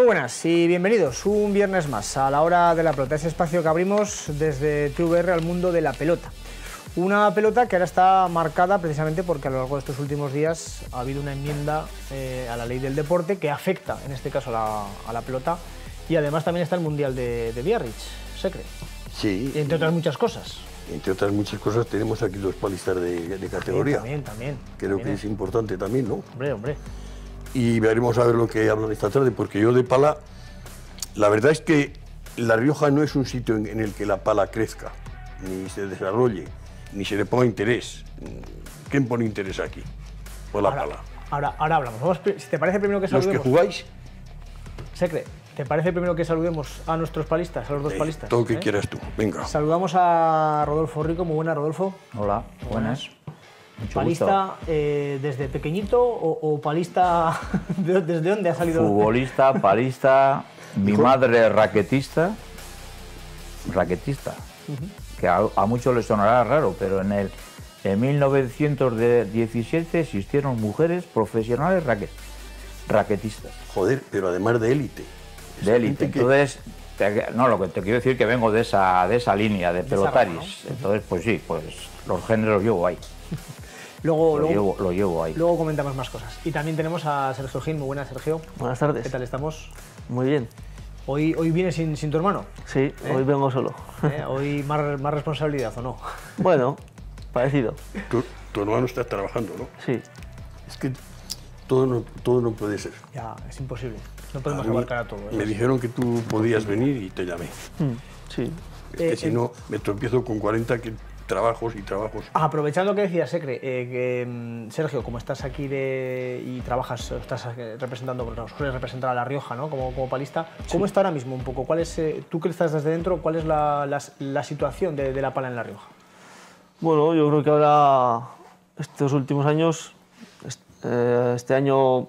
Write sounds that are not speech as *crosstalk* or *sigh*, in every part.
Muy buenas y bienvenidos un viernes más a la hora de la pelota, ese espacio que abrimos desde TVR al mundo de la pelota. Una pelota que ahora está marcada precisamente porque a lo largo de estos últimos días ha habido una enmienda eh, a la ley del deporte que afecta en este caso a la, pelota y además también está el Mundial de, de Biarritz, se cree. Sí. Entre otras muchas cosas. Entre otras muchas cosas tenemos aquí los palistas de, categoría. También, también. Creo que eh. es importante también, ¿no? Hombre, hombre y veremos a ver lo que hablan esta tarde, porque yo de pala, la verdad es que La Rioja no es un sitio en, el que la pala crezca, ni se desarrolle, ni se le ponga interés. ¿Quién pone interés aquí? por la pala. Ahora, ahora hablamos. si te parece primero que saludemos... Los que jugáis... Secre, ¿te parece primero que saludemos a nuestros palistas, a los dos eh, palistas? Todo lo que eh, quieras tú, venga. Saludamos a Rodolfo Rico, muy buena, Rodolfo. Hola, buenas. ¿Palista eh, desde pequeñito o, palista *laughs* desde dónde ha salido? Futbolista, *laughs* palista, mi madre raquetista, raquetista, que a, muchos les sonará raro, pero en el en 1917 existieron mujeres profesionales raquetistas. Joder, pero además de élite. De élite, entonces... no, lo que te quiero decir que vengo de esa, de esa línea de pelotaris. Entonces, pues sí, pues los géneros yo ahí. *laughs* Luego, lo, llevo, ahí. Luego comentamos más cosas. Y también tenemos a Sergio Gil. Muy buenas, Sergio. Buenas tardes. ¿Qué tal estamos? Muy bien. Hoy, hoy vienes sin, tu hermano. Sí, ¿Eh? hoy vengo solo. ¿Eh? Hoy más, más responsabilidad, ¿o no? *laughs* Bueno, parecido. tu hermano está trabajando, ¿no? Sí. Es que todo no, todo no puede ser. Ya, es imposible. No podemos abarcar a todo. ¿eh? Me dijeron que tú podías venir y te llamé. Mm, sí. Es que eh, si no, me tropiezo con 40 que trabajos y trabajos. Ah, aprovechando que decía Secre, eh, que, mm, Sergio, como estás aquí de, y trabajas, estás eh, representando, representar a La Rioja ¿no? como, como palista, ¿cómo está ahora mismo un poco? ¿Cuál es, eh, tú que estás desde dentro, cuál es la, la, situación de, de, La Pala en La Rioja? Bueno, yo creo que ahora, estos últimos años, eh, este, año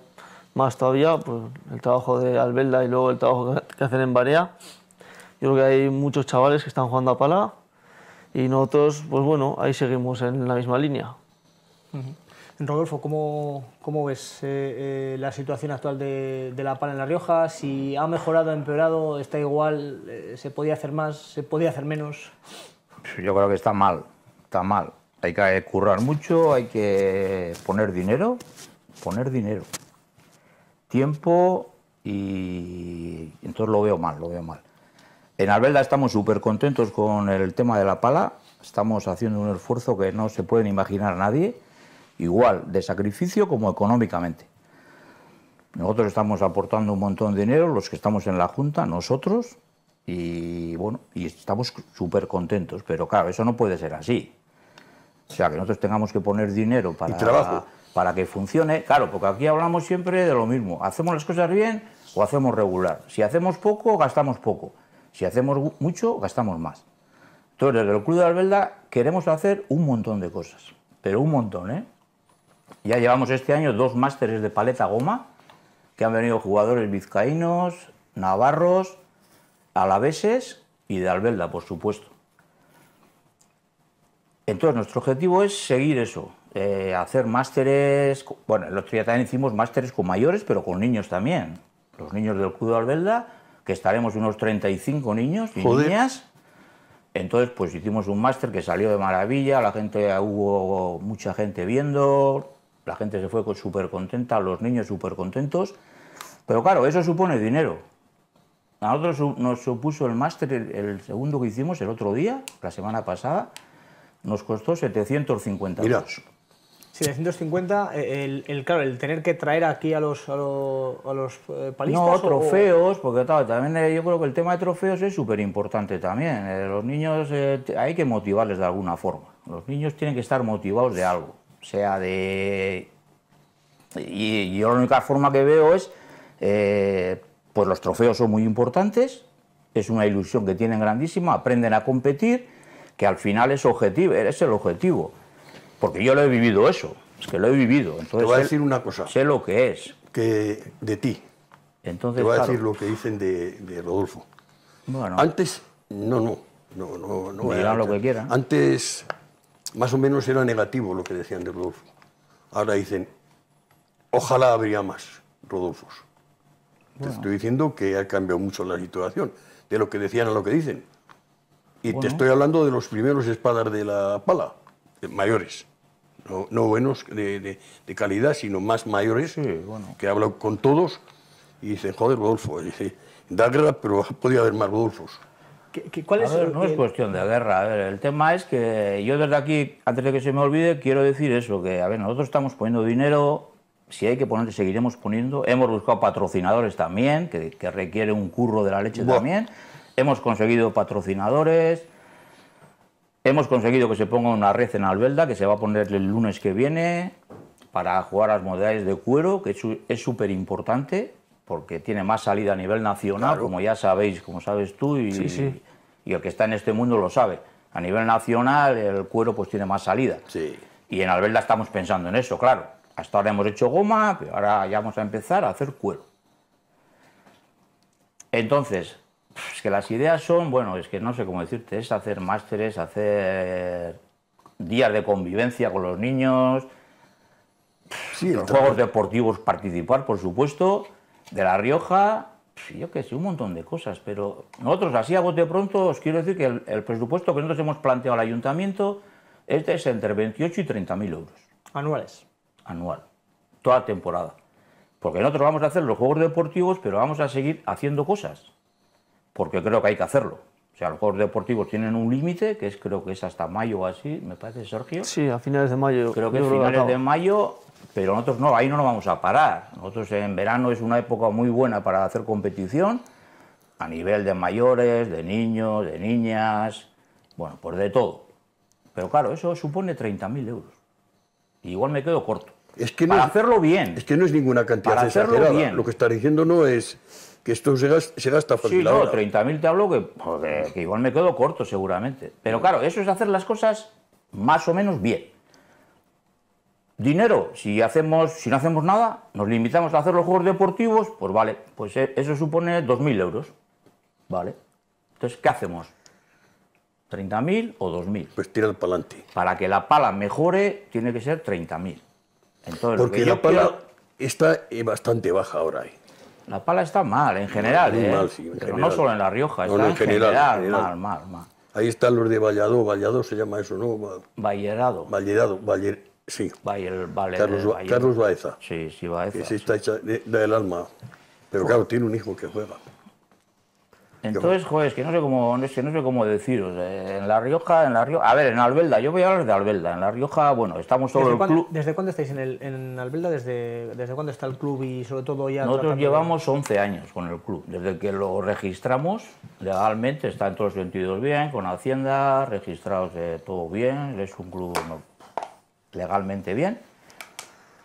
más todavía, pues, el trabajo de Albelda y luego el trabajo que hacen en Barea, yo creo que hay muchos chavales que están jugando a pala y nosotros, pues bueno, ahí seguimos en la misma línea. Rodolfo, ¿cómo, cómo ves eh, eh, la situación actual de, de, la pala en La Rioja? Si ha mejorado, ha empeorado, está igual, eh, se podía hacer más, se podía hacer menos. Yo creo que está mal, está mal. Hay que currar mucho, hay que poner dinero, poner dinero, tiempo y entonces lo veo mal, lo veo mal. En Albelda estamos súper contentos con el tema de la pala, estamos haciendo un esfuerzo que no se pueden imaginar nadie, igual de sacrificio como económicamente. Nosotros estamos aportando un montón de dinero, los que estamos en la Junta, nosotros, y bueno, y estamos súper contentos, pero claro, eso no puede ser así. O sea, que nosotros tengamos que poner dinero para, para que funcione. Claro, porque aquí hablamos siempre de lo mismo. ¿Hacemos las cosas bien o hacemos regular? Si hacemos poco, gastamos poco. Si hacemos mucho, gastamos más. Entonces, desde el Club de Albelda queremos hacer un montón de cosas, pero un montón, ¿eh? Ya llevamos este año dos másteres de paleta goma, que han venido jugadores vizcaínos, navarros, alaveses y de Albelda, por supuesto. Entonces, nuestro objetivo es seguir eso, eh, hacer másteres, bueno, el otro día también hicimos másteres con mayores, pero con niños también. Los niños del Club de Albelda que estaremos unos 35 niños y niñas. Entonces, pues hicimos un máster que salió de maravilla, la gente, hubo mucha gente viendo, la gente se fue súper contenta, los niños súper contentos. Pero claro, eso supone dinero. A nosotros nos supuso el máster, el, segundo que hicimos el otro día, la semana pasada, nos costó 750 euros. Eh, el, el, claro, el tener que traer aquí a los, a los, eh, palistas. No, trofeos, porque también eh, yo creo que el tema de trofeos es súper importante también. Los niños hay que motivarles de alguna forma. Los niños tienen que estar motivados de algo, O sea de. Y yo la única forma que veo es. pues los trofeos son muy importantes, es una ilusión que tienen grandísima, aprenden a competir, que al final es objetivo, es el objetivo porque yo lo he vivido eso, es que lo he vivido. Entonces, Te voy a decir una cosa. Sé lo que es. Que de ti. Entonces, Te voy a decir lo que dicen de, de Rodolfo. Bueno. Antes, no, no. no, no, no lo que quieran. Antes, más o menos era negativo lo que decían de Rodolfo. Ahora dicen, ojalá habría más Rodolfos. Te estoy diciendo que ha cambiado mucho la situación, de lo que decían a lo que dicen. Y te estoy hablando de los primeros espadas de la pala, mayores no, buenos de, calidad, sino más mayores, eh, bueno. que hablo con todos y dicen, joder, Rodolfo, dice, da pero *laughs* podía haber más Rodolfos. no es cuestión de guerra. el tema es que yo desde aquí, antes de que se me olvide, quiero decir eso, que a ver, nosotros estamos poniendo dinero, si hay que poner, seguiremos poniendo. Hemos buscado patrocinadores también, que, requiere un curro de la leche también. Hemos conseguido patrocinadores, Hemos conseguido que se ponga una red en Albelda, que se va a poner el lunes que viene, para jugar a las modalidades de cuero, que es súper importante, porque tiene más salida a nivel nacional, como ya sabéis, como sabes tú, y, el que está en este mundo lo sabe. A nivel nacional el cuero pues tiene más salida. Y en Albelda estamos pensando en eso, claro. Hasta ahora hemos hecho goma, pero ahora ya vamos a empezar a hacer cuero. Entonces, es pues que las ideas son, bueno, es que no sé cómo decirte, es hacer másteres, hacer días de convivencia con los niños, los juegos deportivos participar, por supuesto, de La Rioja, pues yo que sé, un montón de cosas, pero nosotros así a de pronto os quiero decir que el, presupuesto que nosotros hemos planteado al ayuntamiento este es entre 28 y 30 mil euros. ¿Anuales? Anual, toda temporada. Porque nosotros vamos a hacer los juegos deportivos, pero vamos a seguir haciendo cosas porque creo que hay que hacerlo. O sea, los Juegos Deportivos tienen un límite, que es creo que es hasta mayo o así, me parece, Sergio. Sí, a finales de mayo. Creo que es finales de mayo, pero nosotros no, ahí no nos vamos a parar. Nosotros en verano es una época muy buena para hacer competición, a nivel de mayores, de niños, de niñas, bueno, pues de todo. Pero claro, eso supone 30.000 euros. igual me quedo corto. Es que no para hacerlo bien. Es que no es ninguna cantidad para hacerlo bien. Lo que está diciendo no es que esto se gasta, fácilmente. gasta Sí, no, 30.000 te hablo que, igual me quedo corto seguramente. Pero claro, eso es hacer las cosas más o menos bien. Dinero, si hacemos, si no hacemos nada, nos limitamos a hacer los juegos deportivos, pues vale, pues e, eso supone 2.000 euros. Vale. Entonces, ¿qué hacemos? ¿30.000 o 2.000? Pues tira el palante. Para que la pala mejore, tiene que ser 30.000. Porque la pala está eh, bastante baja ahora. ahí. Eh. La pala está mal, en general, ¿eh? pero no solo en La Rioja, está en, general, mal, mal, mal. Ahí están los de Valladó, Valladó se llama eso, ¿no? Vallerado. Vallerado, sí. Carlos, Baeza. Sí, sí, Baeza. sí. está hecha de, del alma. Pero claro, tiene un hijo que juega. Entonces, joder, es que no sé cómo, no sé, no sé cómo deciros. Eh, en La Rioja, en La Rioja. A ver, en Albelda, yo voy a hablar de Albelda. En La Rioja, bueno, estamos todos. ¿Desde cuándo, club. ¿Desde cuándo estáis en, el, en Albelda? ¿Desde, ¿Desde cuándo está el club y sobre todo ya.? Nosotros llevamos 11 años con el club. Desde que lo registramos legalmente, está en todos los sentidos bien, con Hacienda, registrados de todo bien. Es un club legalmente bien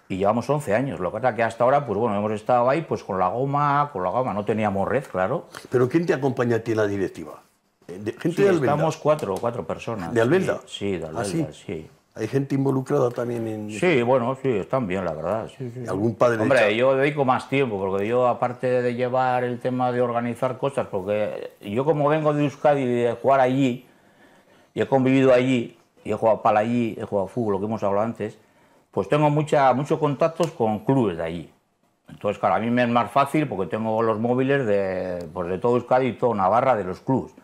y llevamos 11 años. Lo que pasa que hasta ahora, pues bueno, hemos estado ahí pues con la goma, con la goma, no teníamos red, claro. ¿Pero quién te acompaña a ti en la directiva? Eh, de, gente de Estamos cuatro, cuatro personas. ¿De Albelda? Sí, de ¿Ah, Albelda, sí? ¿Hay gente involucrada también en...? Sí, bueno, sí, están bien, la verdad. ¿Algún padre Hombre, yo dedico más tiempo, porque yo, aparte de llevar el tema de organizar cosas, porque yo como vengo de Euskadi y de jugar allí, y he convivido allí, y he jugado pala allí, he jugado fútbol, lo que hemos hablado antes, pues tengo mucha, muchos contactos con clubes de allí. Entonces, claro, a mí me es más fácil porque tengo los móviles de, pues de todo Euskadi y toda Navarra de los clubes.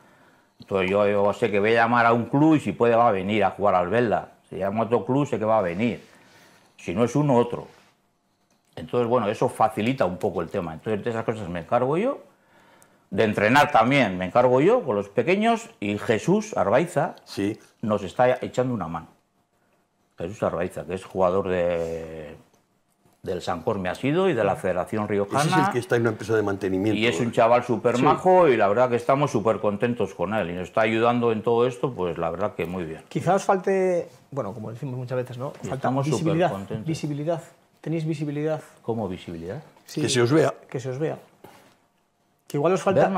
Entonces yo, sé que voy a llamar a un club y si puede va a venir a jugar al Velda. Si llamo a otro club sé que va a venir. Si no es uno, otro. Entonces, bueno, eso facilita un poco el tema. Entonces, de esas cosas me encargo yo. De entrenar también me encargo yo con los pequeños y Jesús Arbaiza sí. nos está echando una mano. Jesús Arbaiza, que es jugador de, del Sancor ha Asido y de la Federación Riojana. Ese es el que está en una empresa de mantenimiento. Y es un eh. chaval súper majo y la verdad que estamos súper contentos con él y nos está ayudando en todo esto, pues la verdad que muy bien. Quizás os falte, bueno, como decimos muchas veces, ¿no? Falta estamos visibilidad, contentos. Visibilidad. ¿Tenéis visibilidad? ¿Cómo visibilidad? que se os vea. Que se os vea. Que igual os falta...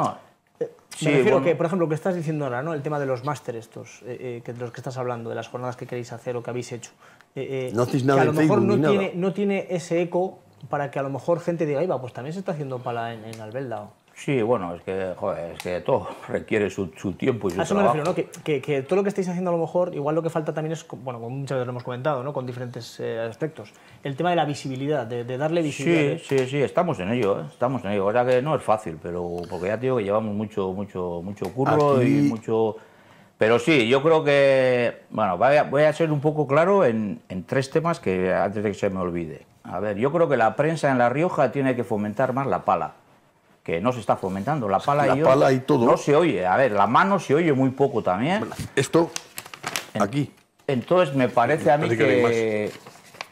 Me refiero que, por ejemplo, lo que estás diciendo ahora, ¿no? El tema de los másteres estos, eh, eh, que de los que estás hablando, de las jornadas que queréis hacer o que habéis hecho. Eh, a lo mejor no tiene, no tiene, ese eco para que a lo mejor gente diga, va, pues también se está haciendo pala en, en Albelda. Sí, bueno, es que, joder, es que todo *laughs* requiere su, tiempo y su a eso me refiero, ¿no? Que, todo lo que estáis haciendo a lo mejor, igual lo que falta también es, bueno, como muchas veces lo hemos comentado, ¿no? Con diferentes eh, aspectos. El tema de la visibilidad, de, darle visibilidad. ¿eh? Sí, sí, sí, estamos en ello, ¿eh? estamos en ello. O sea que no es fácil, pero porque ya te digo que llevamos mucho, mucho, mucho curro y mucho... Pero sí, yo creo que, bueno, voy a ser un poco claro en tres temas que antes de que se me olvide. A ver, yo creo que la prensa en La Rioja tiene que fomentar más la pala que no se está fomentando. La pala, y, todo. No se oye. A ver, la mano se oye muy poco también. Esto, aquí. Entonces me parece a mí que.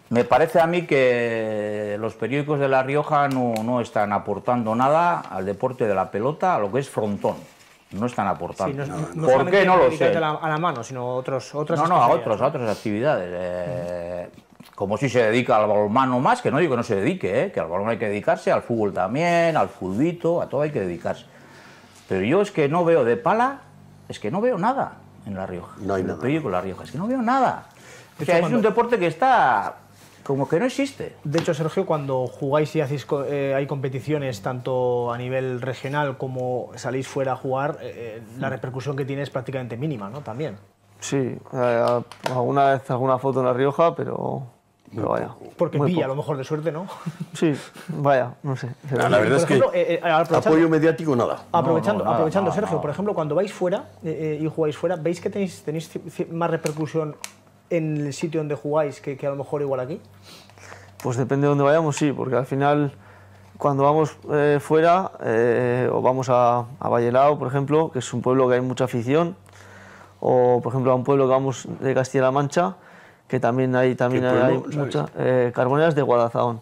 Me parece a mí que los periódicos de La Rioja no, no, están aportando nada al deporte de la pelota, a lo que es frontón. No están aportando. porque no, lo sé? A la, a mano, sino otros, otras No, no, a, otros, a otras actividades. Eh, como si se dedica al balonmano más, que no digo que no se dedique, ¿eh? que al balón hay que dedicarse, al fútbol también, al fútbolito, a todo hay que dedicarse. Pero yo es que no veo de pala, es que no veo nada en La Rioja. No hay nada. la Rioja, es que no veo nada. O sea, es un deporte que está como que no existe. De hecho, Sergio, cuando jugáis y hacéis, eh, hay competiciones tanto a nivel regional como salís fuera a jugar, eh, la mm. repercusión que tiene es prácticamente mínima, ¿no? También. Sí, alguna vez alguna foto en La Rioja, pero porque pilla, a lo mejor de suerte, ¿no? Sí, vaya, no sé. Ah, la verdad es que eh, eh, apoyo mediático nada. Aprovechando, aprovechando Sergio, por ejemplo, cuando vais fuera eh, y jugáis fuera, ¿veis que tenéis, tenéis más repercusión en el sitio donde jugáis que, a lo mejor igual aquí? Pues depende de dónde vayamos, sí, porque al final cuando vamos fuera o vamos a, a Vallelao, por ejemplo, que es un pueblo que hay mucha afición, o por ejemplo a un pueblo que vamos de Castilla-La Mancha, que también hay, también hay, eh, Carboneras de Guadazaón.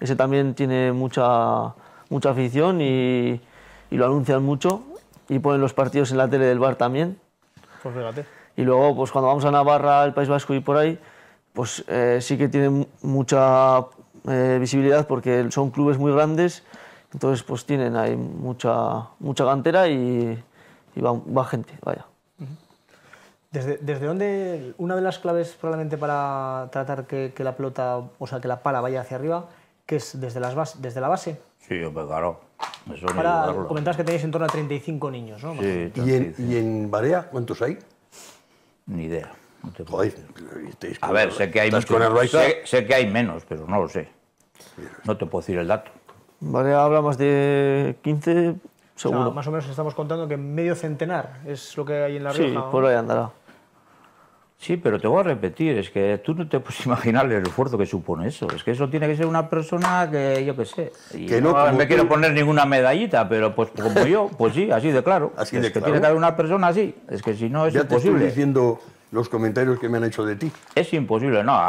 Ese también tiene mucha, mucha afición y, y, lo anuncian mucho y ponen los partidos en la tele del bar también. Pues fíjate. Y luego, pues cuando vamos a Navarra, el País Vasco y por ahí, pues eh, sí que tienen mucha eh, visibilidad porque son clubes muy grandes, entonces pues tienen ahí mucha, mucha cantera y, va, va gente, vaya. Desde, desde una de las claves probablemente para tratar que, la pelota, o sea, que la pala vaya hacia arriba, que es desde, las desde la base. Sí, pues claro. que tenéis en torno a 35 niños, ¿no? Sí, ¿Y, en, ¿Y en Barea cuántos hay? Ni idea. a ver, sé que, hay sé, que hay menos, pero no lo sé. No te puedo decir el dato. habla más de 15, seguro. más o menos estamos contando que medio centenar es lo que hay en La región. Sí, por ahí andará. Sí, pero te voy a repetir, es que tú no te puedes *laughs* imaginar el esfuerzo que supone eso. Es que eso tiene que ser una persona que, yo qué sé. Y que no, me quiero poner ninguna medallita, pero pues como yo, pues sí, así de claro. Así es que tiene que haber una persona así. Es que si no es ya imposible. Te estoy diciendo los comentarios que me han hecho de ti. Es imposible, no,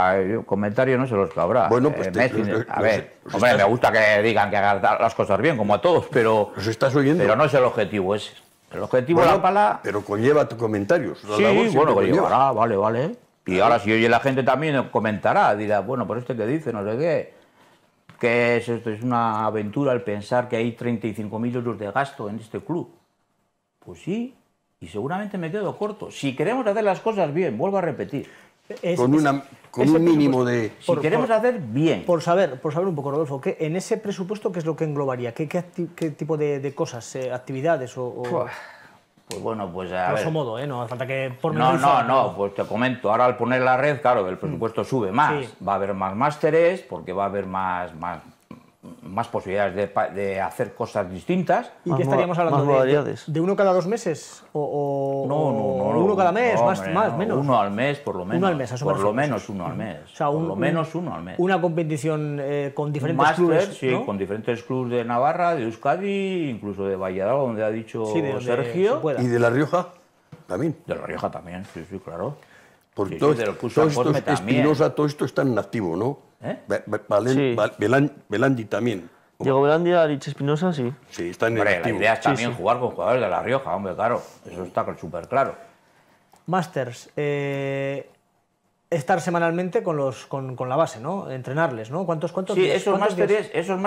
comentarios no se los cabrá. Bueno, eh, pues... Eh, a ver, pues hombre, pues me gusta que digan que hagan las cosas bien, como a todos, pero... ¿Los estás oyendo? Pero no es el objetivo ese. El objetivo la Pero conlleva tu comentarios. Sí, bueno, conllevará, vale, vale. Y ahora si oye la gente también comentará, dirá, bueno, por este que dice, no sé qué, que esto, es una aventura el pensar que hay 35.000 euros de gasto en este club. Pues sí, y seguramente me quedo corto. Si queremos hacer las cosas bien, vuelvo a repetir, con, una, un mínimo de... si queremos hacer bien. Por saber, por saber un poco, Rodolfo, en ese presupuesto, ¿qué es lo que englobaría? ¿Qué, tipo de, cosas, eh, actividades o...? Pues, pues bueno, pues a modo, ¿eh? No hace falta que... no, no, no, pues te comento. Ahora al poner la red, claro, el mm. presupuesto sube más. Va a haber más másteres porque va a haber más más posibilidades de, hacer cosas distintas. ¿Y qué estaríamos hablando de, de, uno cada dos meses? ¿O, uno cada mes? más, menos. Uno al mes, por lo menos. al mes, Por lo menos uno al mes. O sea, menos uno al mes. Una competición eh, con diferentes clubes. Sí, con diferentes clubes de Navarra, de Euskadi, incluso de Valladolid, donde ha dicho Sergio. ¿Y de La Rioja? También. De La Rioja también, sí, sí, claro. porque todo, esto, es todo esto está en activo, ¿no? ¿Eh? Belandi también. Diego Belandi, Arich Espinosa, sí. Sí, está en hombre, el la idea es también jugar con jugadores de La Rioja, hombre, claro. Eso está súper claro. Masters, eh, estar semanalmente con, los, con, con, la base, ¿no? Entrenarles, ¿no? ¿Cuántos, cuántos Sí, esos másteres, esos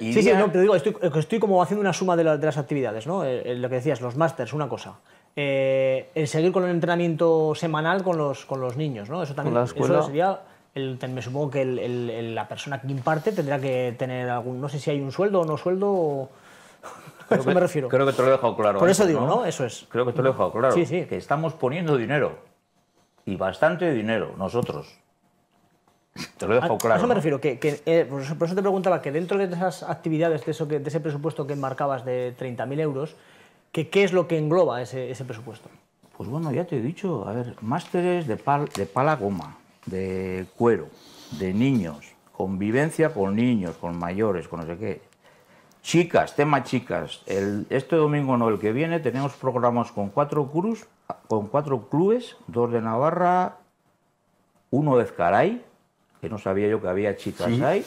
y, Sí, sí, no, te digo, estoy, estoy, como haciendo una suma de, de las actividades, ¿no? Eh, lo que decías, los masters, una cosa. el seguir con el entrenamiento semanal con los, con los niños, ¿no? Eso también eso sería el, me supongo que el, la persona que imparte tendrá que tener algún, no sé si hay un sueldo o no sueldo, *laughs* a qué me refiero. Creo que te lo he dejado claro. Por eso, ¿eh? digo, ¿no? Eso es. Creo que te lo he dejado claro. Sí, sí. Que estamos poniendo dinero, y bastante dinero, nosotros. Te lo he dejado claro. me refiero, que, eh, por, eso, te preguntaba que dentro de esas actividades, de, eso de ese presupuesto que marcabas de 30.000 euros, que, ¿qué es lo que engloba ese, ese presupuesto? Pues bueno, ya te he dicho, a ver, másteres de, de pala goma de cuero, de niños, convivencia con niños, con mayores, con no sé qué. Chicas, tema chicas. este domingo no, el que viene, tenemos programas con cuatro, con cuatro clubes, dos de Navarra, uno de Ezcaray, que no sabía yo que había chicas ahí,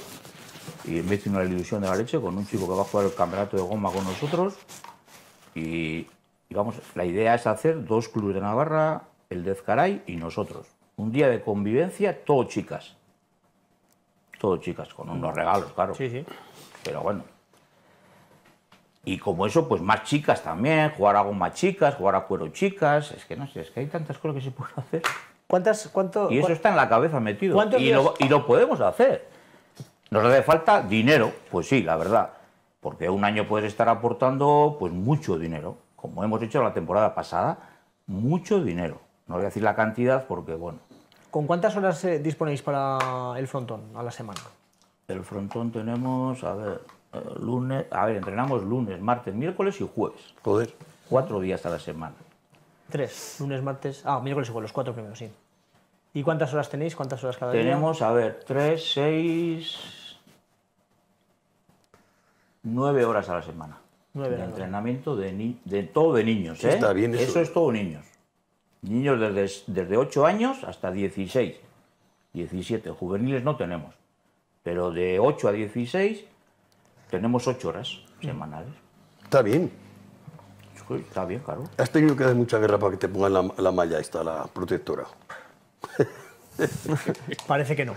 y me hice una ilusión de la leche con un chico que va a jugar el campeonato de goma con nosotros. Y, vamos, la idea es hacer dos clubes de Navarra, el de Ezcaray y nosotros un día de convivencia, todo chicas. Todo chicas, con unos mm. regalos, claro. Sí, sí. Pero bueno. Y como eso, pues más chicas también, jugar a goma chicas, jugar a cuero chicas. Es que no sé, es que hay tantas cosas que se pueden hacer. ¿Cuántas, cuánto, y eso está en la cabeza metido. Y lo, y lo podemos hacer. Nos hace falta dinero, pues sí, la verdad. Porque un año puedes estar aportando pues mucho dinero. Como hemos hecho la temporada pasada, mucho dinero. No voy a decir la cantidad porque, bueno. ¿Con cuántas horas eh, disponéis para el frontón a la semana? El frontón tenemos, a ver, eh, lunes, a ver, entrenamos lunes, martes, miércoles y jueves. Joder. Cuatro días a la semana. Tres, lunes, martes, ah, miércoles y jueves, los cuatro primeros, sí. ¿Y cuántas horas tenéis? ¿Cuántas horas cada día? Tenemos, a ver, tres, seis, nueve horas a la semana. Nueve entrenamiento de, de todo de niños, ¿eh? Está bien eso. Eso ¿eh? es todo niños. Niños desde, desde 8 años hasta 16, 17. Juveniles no tenemos, pero de 8 a 16 tenemos 8 horas semanales. Está bien. está bien, claro. Has tenido que dar mucha guerra para que te pongan la, malla esta, la protectora. *laughs* Parece que no,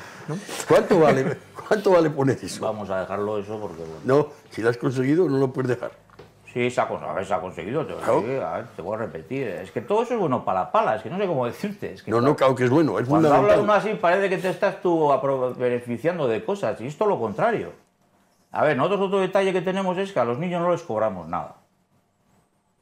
¿Cuánto vale, ¿Cuánto vale poner eso? Vamos a dejarlo eso porque... No, si lo has conseguido no lo puedes dejar. Sí, se ha, conseguido, te, voy a repetir. Es que todo eso es bueno para la pala, es que no sé cómo decirte. no, no, claro que es bueno, es cuando fundamental. de uno así parece que te estás tú beneficiando de cosas, y esto lo contrario. A ver, nosotros otro detalle que tenemos es que a los niños no les cobramos nada.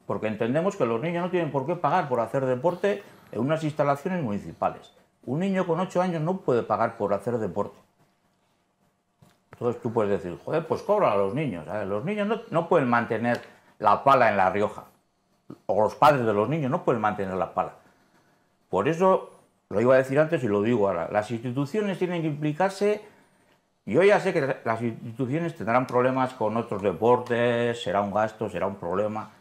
Porque entendemos que los niños no tienen por qué pagar por hacer deporte en unas instalaciones municipales. Un niño con 8 años no puede pagar por hacer deporte. Entonces tú puedes decir, joder, pues cobra a los niños. A los niños no, no pueden mantener la pala en La Rioja. O los padres de los niños no pueden mantener la pala. Por eso, lo iba a decir antes y lo digo ahora, las instituciones tienen que implicarse. Yo ya sé que las instituciones tendrán problemas con otros deportes, será un gasto, será un problema.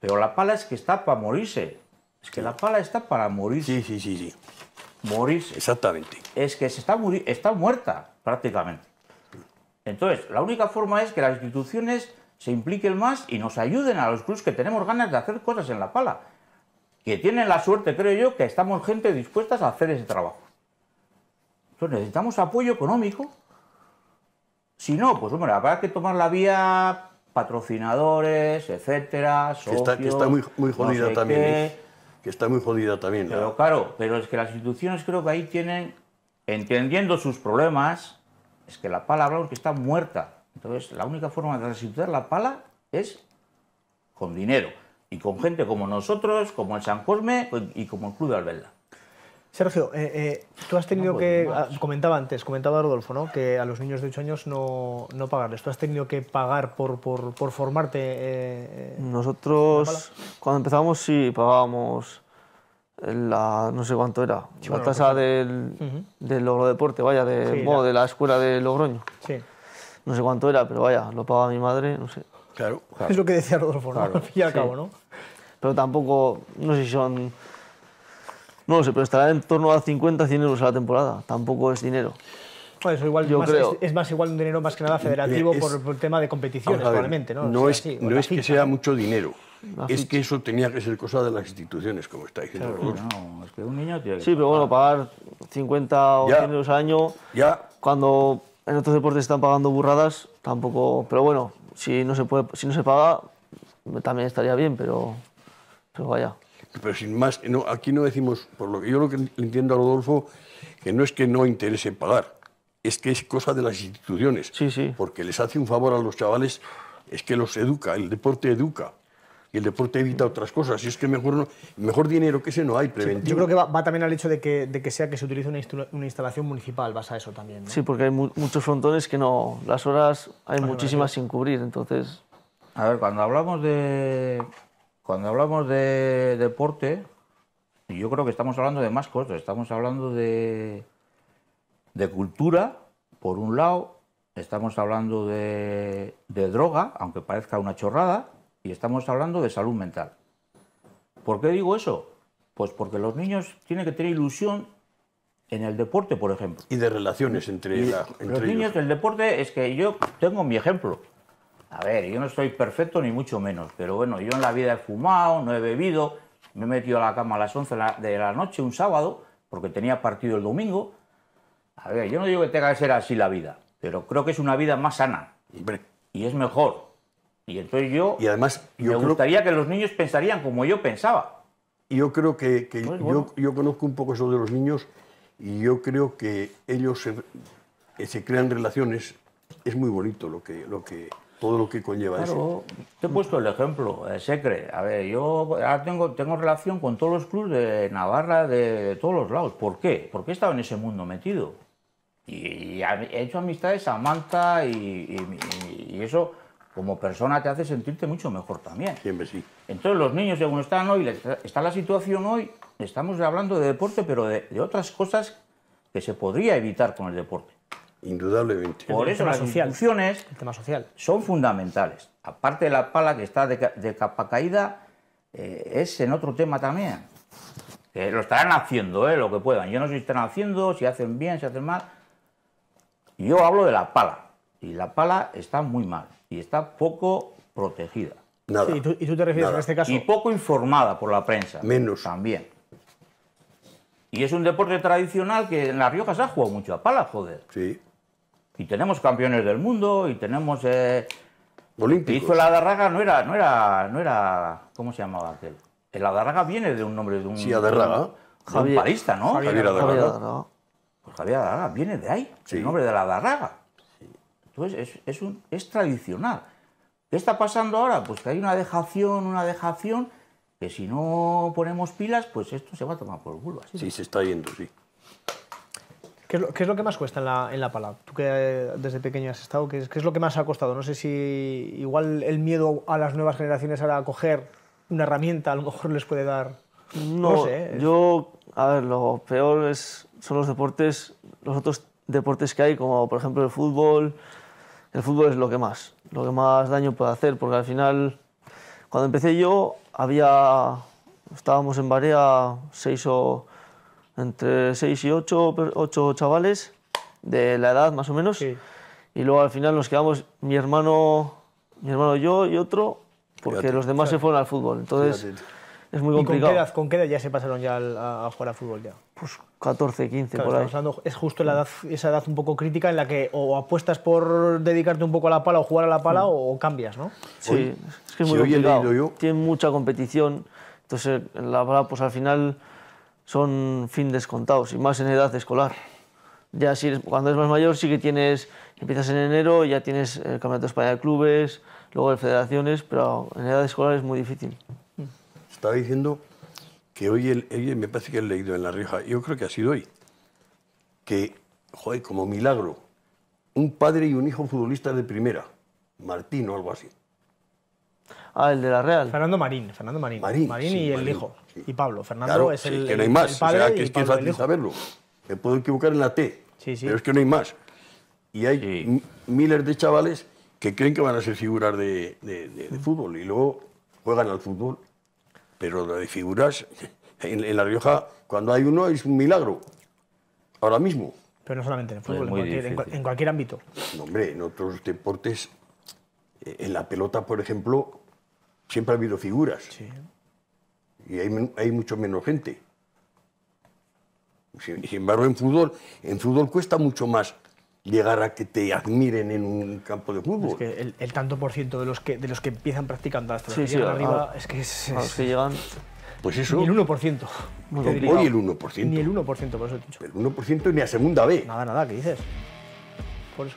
Pero la pala es que está para morirse. Es que la pala está para morirse. Sí, sí, sí, sí. Morirse. Exactamente. Es que se está, está muerta prácticamente. Entonces, la única forma es que las instituciones se impliquen más y nos ayuden a los clubs que tenemos ganas de hacer cosas en la pala. Que tienen la suerte, creo yo, que estamos gente dispuestas a hacer ese trabajo. Entonces necesitamos apoyo económico. Si no, pues hombre, habrá que tomar la vía patrocinadores, etcétera, socios, que está, muy, jodida también. ¿eh? Que está muy jodida también. Pero claro, pero es que las instituciones creo que ahí tienen, entendiendo sus problemas, es que la pala hablamos que está muerta. Entonces, la única forma de resucitar la pala es con dinero y con gente como nosotros, como el San Cosme y como el Club de Albella. Sergio, eh, eh, tú has tenido que, ah, comentaba antes, comentaba Rodolfo, ¿no? que a los niños de 8 años no, no pagarles. Tú has tenido que pagar por, por, por formarte. Eh, nosotros, cuando empezamos, sí, pagábamos la, no sé cuánto era, la tasa del, Logro Deporte, vaya, de, de la escuela de Logroño. Sí no sé cuánto era, pero vaya, lo pagaba mi madre, no sé. Claro. Es lo que decía Rodolfo, *laughs* y al cabo, ¿no? Pero tampoco, no sé si son... No lo sé, pero estará en torno a 50, 100 euros a la temporada. Tampoco es dinero. igual Yo creo, es, más igual un dinero más que nada federativo por, el tema de competiciones, probablemente. No, no es, que sea mucho dinero. Es que eso tenía que ser cosa de las instituciones, como está diciendo claro, Sí, pero bueno, pagar 50 o 100 euros al año, cuando en otros deportes están pagando burradas, tampoco, pero bueno, si no se puede, si no se paga, también estaría bien, pero, vaya. Pero sin más, no, aquí no decimos, por lo que yo lo que entiendo a Rodolfo, que no es que no interese pagar, es que es cosa de las instituciones. Sí, sí. Porque les hace un favor a los chavales, es que los educa, el deporte educa y el deporte evita otras cosas. Y es que mejor, no, mejor dinero que ese no hay preventivo. yo creo que va, también al hecho de que, sea que se utilice una, instalación municipal, vas a eso también. Sí, porque hay muchos frontones que no. Las horas hay muchísimas sin cubrir, entonces. A ver, cuando hablamos de. Cuando hablamos de deporte, yo creo que estamos hablando de más cosas. Estamos hablando de. de cultura, por un lado. Estamos hablando de, de droga, aunque parezca una chorrada, y estamos hablando de salud mental. ¿Por qué digo eso? Pues porque los niños tienen que tener ilusión en el deporte, por ejemplo. Y de relaciones entre, ellos... los niños. El deporte es que yo tengo mi ejemplo. A ver, yo no estoy perfecto ni mucho menos, pero bueno, yo en la vida he fumado, no he bebido, me he metido a la cama a las 11 de la noche un sábado, porque tenía partido el domingo. A ver, yo no digo que tenga que ser así la vida, pero creo que es una vida más sana. Y es mejor. Y entonces yo. Y además, yo me gustaría que los niños pensarían como yo pensaba. Yo creo que. que pues yo, yo, conozco un poco eso de los niños y yo creo que ellos se, eh, se crean relaciones. Es muy bonito lo que, lo que, todo lo que conlleva eso. Te he puesto el ejemplo, eh, Secre. A ver, yo tengo, tengo relación con todos los clubes de Navarra, de, todos los lados. ¿Por qué? Porque he estado en ese mundo metido. Y, he hecho amistades a Manta y, y, y eso como persona te hace sentirte mucho mejor también. Siempre sí. Entonces los niños, según están hoy, está la situación hoy, estamos hablando de deporte, pero de, otras cosas que se podría evitar con el deporte. Indudablemente. Por eso las social, el tema social. son fundamentales. Aparte de la pala que está de, capa caída, eh, es en otro tema también. Que lo estarán haciendo, eh, lo que puedan. Yo no sé si están haciendo, si hacen bien, si hacen mal. Yo hablo de la pala. Y la pala está muy mal y está poco protegida. ¿y, tú, te refieres este caso? Y poco informada por la prensa. Menos. También. Y es un deporte tradicional que en La Rioja se ha jugado mucho a pala, joder. Sí. Y tenemos campeones del mundo y tenemos... Eh, Olímpicos. Hizo la Adarraga, no era, no era, no era... ¿Cómo se llamaba aquel? El Adarraga viene de un nombre de un... Sí, Adarraga. Javier, un ¿no? Javier, Adarraga. Javier Pues Javier Adarraga viene de ahí, sí. el nombre de la Adarraga. Entonces, es, es, un, es tradicional. ¿Qué está pasando ahora? Pues que hay una dejación, una dejación, que si no ponemos pilas, pues esto se va a tomar por culo. Sí, se está yendo, sí. ¿Qué es, lo, que más cuesta en la, en la pala? Tú que eh, desde pequeño has estado, ¿qué es, es, lo que más ha costado? No sé si igual el miedo a las nuevas generaciones ahora a coger una herramienta a lo mejor les puede dar... No, sé. ¿eh? Yo, a ver, lo peor son los deportes, los otros deportes que hay, como por ejemplo el fútbol, el fútbol es lo que más, lo que más daño puede hacer, porque al final, cuando empecé yo, había, estábamos en Barea seis o, entre seis y ocho ocho chavales de la edad más o menos, y luego al final nos quedamos mi hermano, mi hermano yo y otro, porque los demás se fueron al fútbol. Entonces, es muy complicado. con, qué edad, ya se pasaron ya a, jugar al fútbol ya? Pues 14, 15, por ahí. es justo la edad, esa edad un poco crítica en la que o apuestas por dedicarte un poco a la pala o jugar a la pala o cambias, ¿no? Sí, es que es muy complicado. Tiene mucha competición, entonces la pala pues al final son fin descontados y más en edad escolar. Ya si cuando eres más mayor sí que tienes, empiezas en enero, ya tienes el Campeonato de España de Clubes, luego de Federaciones, pero en edad escolar es muy difícil estaba diciendo que hoy, me parece que he leído en La Rioja, yo creo que ha sido hoy, que, joder, como milagro, un padre y un hijo futbolista de primera, Martín o algo así. Ah, el de la Real. Fernando Marín, Fernando Marín. Marín, y el hijo. Y Pablo. Fernando es el. Que no hay más. o sea, que es que es fácil saberlo. Me puedo equivocar en la T. Sí, pero es que no hay más. Y hay miles de chavales que creen que van a ser figuras de, de fútbol y luego juegan al fútbol pero de figuras en, La Rioja, cuando hay uno, es un milagro. Ahora mismo. Pero no solamente en fútbol, en cualquier, ámbito. No, hombre, en otros deportes, eh, en la pelota, por ejemplo, siempre ha habido figuras. Sí. Y hay, mucho menos gente. Sin, sin embargo, en fútbol, en fútbol cuesta mucho más llegar a que te admiren en un campo de fútbol. Es que el, tanto por ciento de los que, de los que empiezan practicando hasta arriba es que es, que llegan... Pues eso. Ni el 1%. hoy el 1%. Ni el 1%, por eso he dicho. El 1% ni a segunda B. Nada, nada, ¿qué dices? Por eso.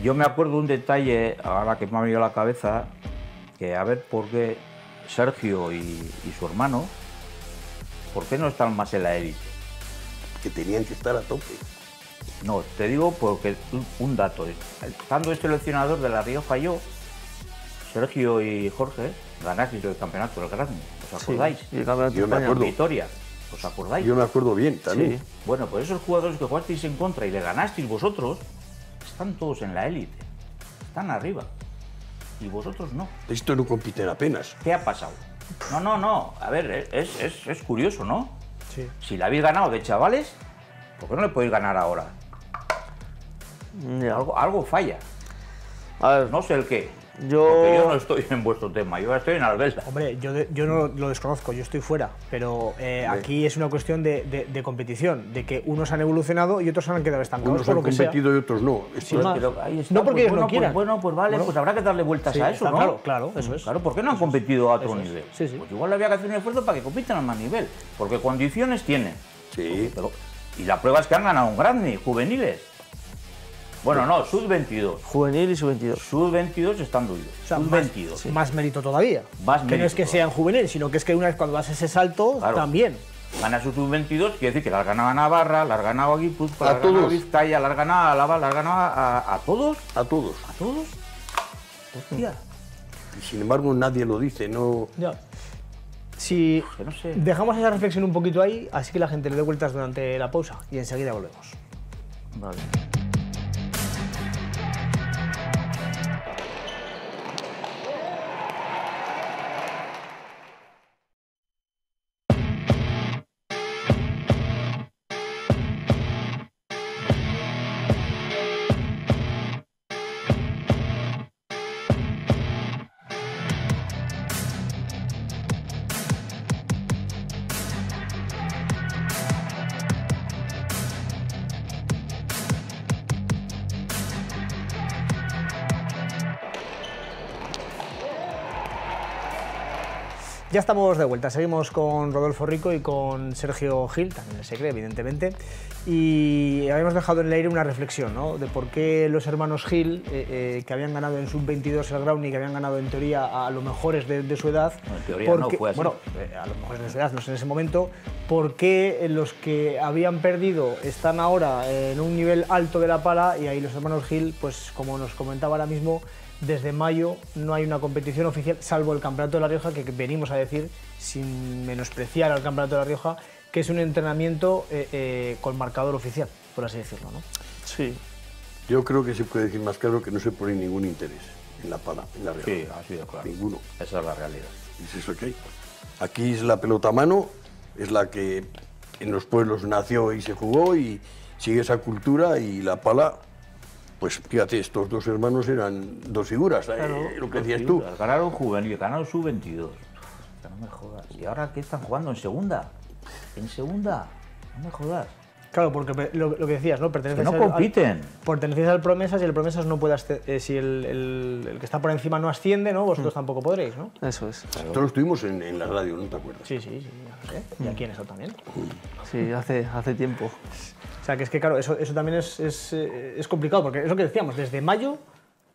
Yo me acuerdo un detalle, ahora que me ha venido a la cabeza, que a ver por qué Sergio y, su hermano, ¿por qué no están más en la élite? Que tenían que estar a tope. No, te digo porque un dato. Eh. Estando este seleccionador de La Rioja falló Sergio y Jorge, ganasteis el campeonato del Gran, ¿Os acordáis? Sí, el campeonato yo me acuerdo. Victoria. ¿Os acordáis? Yo me acuerdo bien también. Bueno, pues esos jugadores que jugasteis en contra y le ganasteis vosotros, están todos en la élite. Están arriba. Y vosotros no. Esto no compiten apenas. ¿Qué ha pasado? No, no, no. A ver, es, curioso, ¿no? Sí. Si la habéis ganado de chavales, ¿por qué no le podéis ganar ahora? Mm, algo, algo falla. A ver, no sé el qué. Yo... Porque yo no estoy en vuestro tema, yo estoy en Albelda. Hombre, yo, yo no lo desconozco, yo estoy fuera, pero eh, aquí es una cuestión de, de, competición, de que unos han evolucionado y otros han quedado estancados. Unos han competido y otros no. Pues no porque pues ellos no pues quieran. bueno, pues vale, pues habrá que darle vueltas a eso, ¿no? Claro, claro, eso es. Claro, ¿por qué no han competido a otro nivel? pues igual había que hacer un esfuerzo para que compitan al más nivel, porque condiciones tienen. Sí. pero, y la prueba es que han ganado un grande, juveniles. Bueno, no, sub-22. Juvenil y sub-22. Sub-22 están duros. sub-22. Más, mérito todavía. Más que no es que sean juvenil, sino que es que una vez cuando haces ese salto, también. Gana su sub-22, quiere decir que las ganaba Navarra, las ganaba Guipúzcoa, las vista Vizcaya, las ganaba la las ganaba a, todos. A todos. A todos. Hostia. Y sin embargo nadie lo dice, no... Ya. Si no sé. dejamos esa reflexión un poquito ahí, así que la gente le dé vueltas durante la pausa y enseguida volvemos. Vale. estamos de vuelta, seguimos con Rodolfo Rico y con Sergio Gil, también el Segre, evidentemente, y habíamos dejado en el aire una reflexión de por qué los hermanos Gil, eh, eh, que habían ganado en sub-22 el Ground y que habían ganado en teoría a los mejores de, su edad, en teoría no bueno, eh, a los mejores de edad, no en ese momento, por qué los que habían perdido están ahora en un nivel alto de la pala y ahí los hermanos Gil, pues como nos comentaba ahora mismo, desde mayo no hay una competición oficial, salvo el Campeonato de La Rioja, que venimos a decir, sin menospreciar al Campeonato de La Rioja, que es un entrenamiento eh, eh, con marcador oficial, por así decirlo, ¿no? Sí. Yo creo que se puede decir más claro que no se pone ningún interés en la pala, en la Rioja. Sí, ha sido claro. Ninguno. Esa es la realidad. Es eso que hay. Aquí es la pelota a mano, es la que en los pueblos nació y se jugó y sigue esa cultura y la pala pues fíjate, estos dos hermanos eran dos figuras, eh, claro, lo que decías tú. Ganaron juvenil, ganaron sub-22. No me jodas. ¿Y ahora qué están jugando? ¿En segunda? ¿En segunda? No me jodas. Claro, porque lo, que decías, ¿no? Perteneces que no compiten. Al, al Promesas y el Promesas no puede... Eh, si el, que está por encima no asciende, ¿no? Vosotros mm. tampoco podréis, ¿no? Eso es. Claro. Todos estuvimos en, la radio, ¿no te acuerdas? Sí, sí, sí. Mm. Y aquí en eso también. Sí, hace, hace tiempo. O sea, que es que, claro, eso, también es, eh, es complicado, porque es lo que decíamos, desde mayo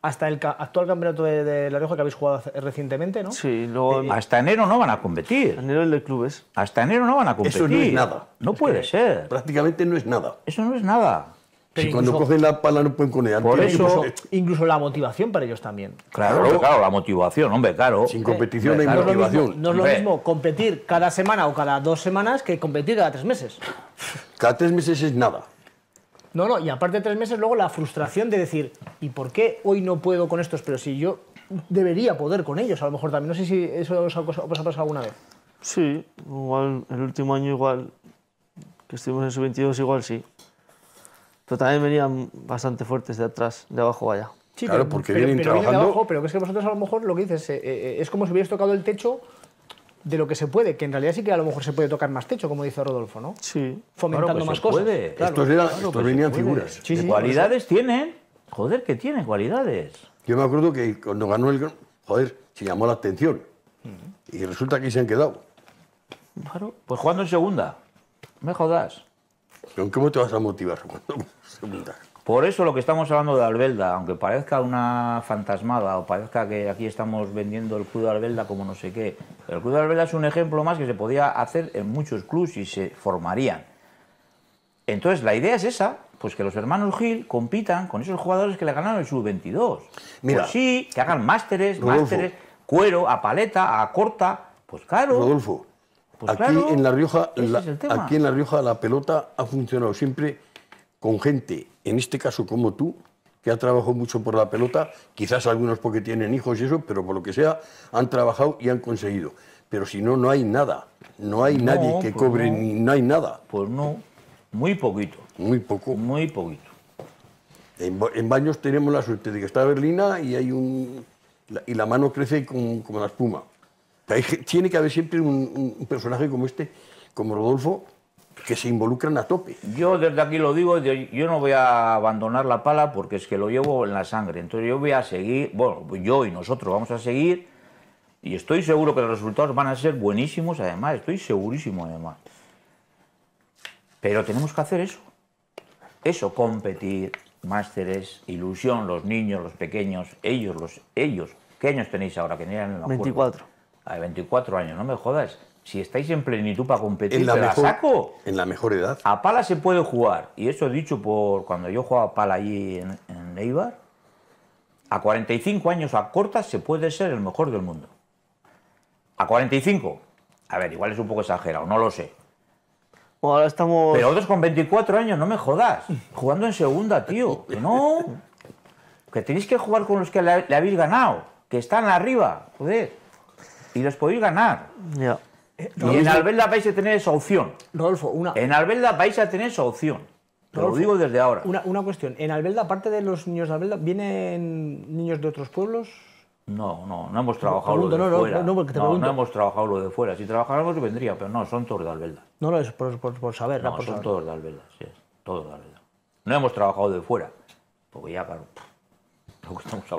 hasta el actual campeonato de, de, La que habéis jugado recientemente, ¿no? Sí, luego... Eh, hasta enero no van a competir. Enero el de clubes. Hasta enero no van a competir. Eso no es nada. No puede ser. Prácticamente no es nada. Eso no es nada. si cuando cogen la pala no pueden con Por eso, incluso, la motivación para ellos también. Claro, claro, la motivación, hombre, claro. Sin competición hay motivación. no es lo mismo competir cada semana o cada dos semanas que competir cada tres meses. Cada tres meses es nada. No, no, y aparte de tres meses, luego la frustración de decir, ¿y por qué hoy no puedo con estos? Pero si yo debería poder con ellos, a lo mejor también. No sé si eso os ha, pasado alguna vez. Sí, igual el último año igual, que estuvimos en sub-22 igual sí. Pero también venían bastante fuertes de atrás, de abajo allá. Sí, claro, porque pero, pero, pero es que vosotros a lo mejor lo que dices eh, eh, es como si hubierais tocado el techo de lo que se puede, que en realidad sí que a lo mejor se puede tocar más techo, como dice Rodolfo, ¿no? Sí. Fomentando más cosas. Esto venían figuras. Sí, cualidades tienen. Joder, que tiene cualidades. Yo me acuerdo que cuando ganó el... Joder, se llamó la atención. Y resulta que se han quedado. Claro, pues jugando en segunda. Me jodas. ¿Con cómo te vas a motivar jugando en segunda? Por eso lo que estamos hablando de Albelda, aunque parezca una fantasmada o parezca que aquí estamos vendiendo el Club de Albelda como no sé qué, el Club de Albelda es un ejemplo más que se podía hacer en muchos clubs y se formarían. Entonces la idea es esa, pues que los hermanos Gil compitan con esos jugadores que le ganaron el sub-22. Pues Mira, sí, que hagan másteres, másteres, cuero, a paleta, a corta, pues claro. Rodolfo, pues aquí, en la Rioja, aquí en La Rioja la pelota ha funcionado siempre con gente en este caso como tú, que ha trabajado mucho por la pelota, quizás algunos porque tienen hijos y eso, pero por lo que sea, han trabajado y han conseguido. Pero si no, no hay nada. No hay nadie que pues cobre, no. ni no hay nada. Pues no, muy poquito. Muy poco. Muy poquito. En, baños tenemos la suerte de que está Berlina y hay un... y la mano crece como, la espuma. tiene que haber siempre un personaje como este, como Rodolfo, que se involucran a tope. Yo desde aquí lo digo, yo no voy a abandonar la pala porque es que lo llevo en la sangre. Entonces yo voy a seguir, bueno, pues yo y nosotros vamos a seguir y estoy seguro que los resultados van a ser buenísimos, además, estoy segurísimo además. Pero tenemos que hacer eso. Eso, competir, másteres, ilusión, los niños, los pequeños, ellos, los ellos. ¿Qué años tenéis ahora que 24. 24 años, no me jodas. Si estáis en plenitud para competir, en la, mejor, saco. En la mejor edad. A pala se puede jugar. Y eso he dicho por cuando yo jugaba a pala allí en, en Eibar. A 45 años a cortas se puede ser el mejor del mundo. A 45. A ver, igual es un poco exagerado, no lo sé. estamos. Pero otros con 24 años, no me jodas. Jugando en segunda, tío. no. Que tenéis que jugar con los que le, habéis ganado. Que están arriba, joder. Y los podéis ganar. Ya. Eh, y en Albelda vais a tener esa opción. Rodolfo, una... En Albelda vais a tener esa opción. lo digo desde ahora. Una, cuestión. ¿En Albelda, aparte de los niños de Albelda, vienen niños de otros pueblos? No, no, no hemos trabajado lo de no, fuera. No, no, te no, hemos trabajado lo de fuera. Si trabajáramos vendría, pero no, son todos de Albelda. No, no, es por, por, saber. No, son todos de Albelda, sí, todos de Albelda. No hemos trabajado de fuera, porque ya, claro...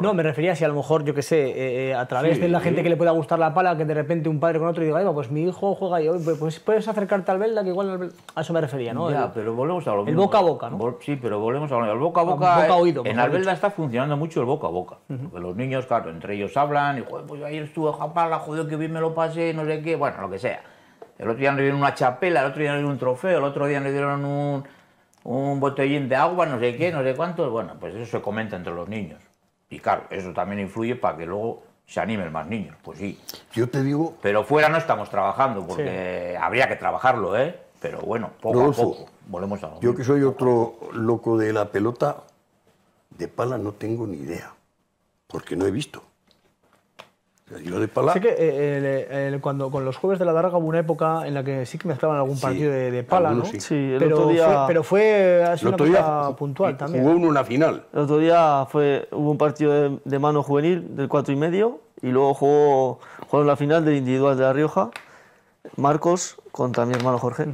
No, me refería a si a lo mejor, yo qué sé, eh, eh, a través de la gente que le pueda gustar la pala, que de repente un padre con otro diga, pues mi hijo juega y pues, pues puedes acercarte al Belda, que igual a eso me refería, ¿no? Ya, pero volvemos a lo mismo. El boca a boca, ¿no? sí, pero volvemos a lo mismo. El boca a ah, boca. boca a oído, en Albelda está funcionando mucho el boca a boca. los niños, claro, entre ellos hablan, y joder, pues ayer estuvo a pala, joder, que bien me lo pasé, no sé qué, bueno, lo que sea. El otro día nos dieron una chapela, el otro día nos dieron un trofeo, el otro día nos dieron un, un botellín de agua, no sé qué, no sé cuántos. Bueno, pues eso se comenta entre los niños. Y claro, eso también influye para que luego se animen más niños, pues sí. Yo te digo... Pero fuera no estamos trabajando, porque habría que trabajarlo, ¿eh? Pero bueno, poco a poco. Volvemos a yo que soy otro loco de la pelota, de pala no tengo ni idea, porque no he visto. Yo que eh, cuando, con los jueves de la daraga hubo una época en la que sí que mezclaban algún partido de, pala, ¿no? Sí, el pero, otro día, fue, pero fue una puntual también. Jugó uno una final. El otro día fue, hubo un partido de, mano juvenil del 4 y medio y luego jugó, en la final del individual de La Rioja, Marcos contra mi hermano Jorge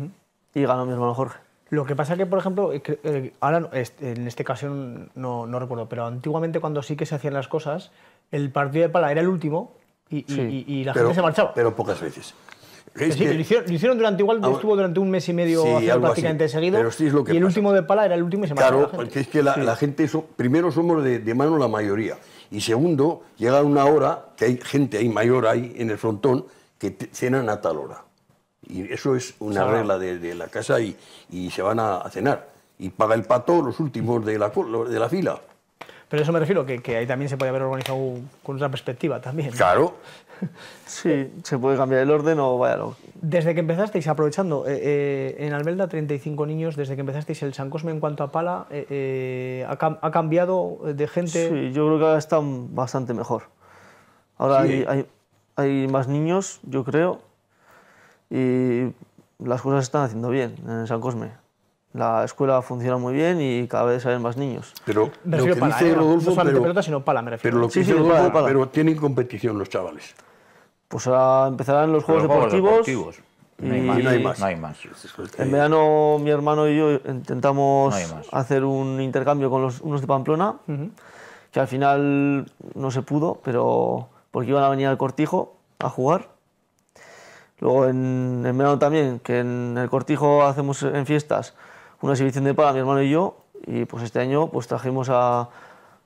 y ganó mi hermano Jorge. Lo que pasa es que, por ejemplo, eh, eh, ahora en este caso no, no recuerdo, pero antiguamente cuando sí que se hacían las cosas, el partido de pala era el último y, la gente se marchaba. Pero pocas veces. sí, lo, hicieron, durante igual, ah, estuvo durante un mes y medio prácticamente así. seguido. y el último de pala era el último y se Claro, porque es que la, gente, primero somos de, mano la mayoría. Y segundo, llega una hora que hay gente hay mayor ahí en el frontón que cenan a tal hora. Y eso es una regla de, la casa y, y se van a, cenar. Y paga el pato los últimos de de la fila. Pero eso me refiero, que, ahí también se puede haber organizado con otra perspectiva también. Claro. *laughs* sí, se puede cambiar el orden o vaya lo... Desde que empezasteis, aprovechando, eh, eh, en Albelda 35 niños, desde que empezasteis el San Cosme en cuanto a pala, eh, ha, cambiado de gente? Sí, yo creo que ahora están bastante mejor. Ahora hay, más niños, yo creo, y las cosas se están haciendo bien en San Cosme la escuela funciona muy bien y cada vez salen más niños. Pero lo que dice Rodolfo, no pero, pelota, sino pala, me refiero. Pero lo que dice pero tienen competición los chavales. Pues ahora empezarán los juegos, deportivos. no, hay más. Eh, en verano mi hermano y yo intentamos hacer un intercambio con los, unos de Pamplona, que al final no se pudo, pero porque iban a venir al Cortijo a jugar. Luego en, en verano también, que en el Cortijo hacemos en fiestas una exhibición de pala, mi hermano y yo, y pues este año pues trajimos a,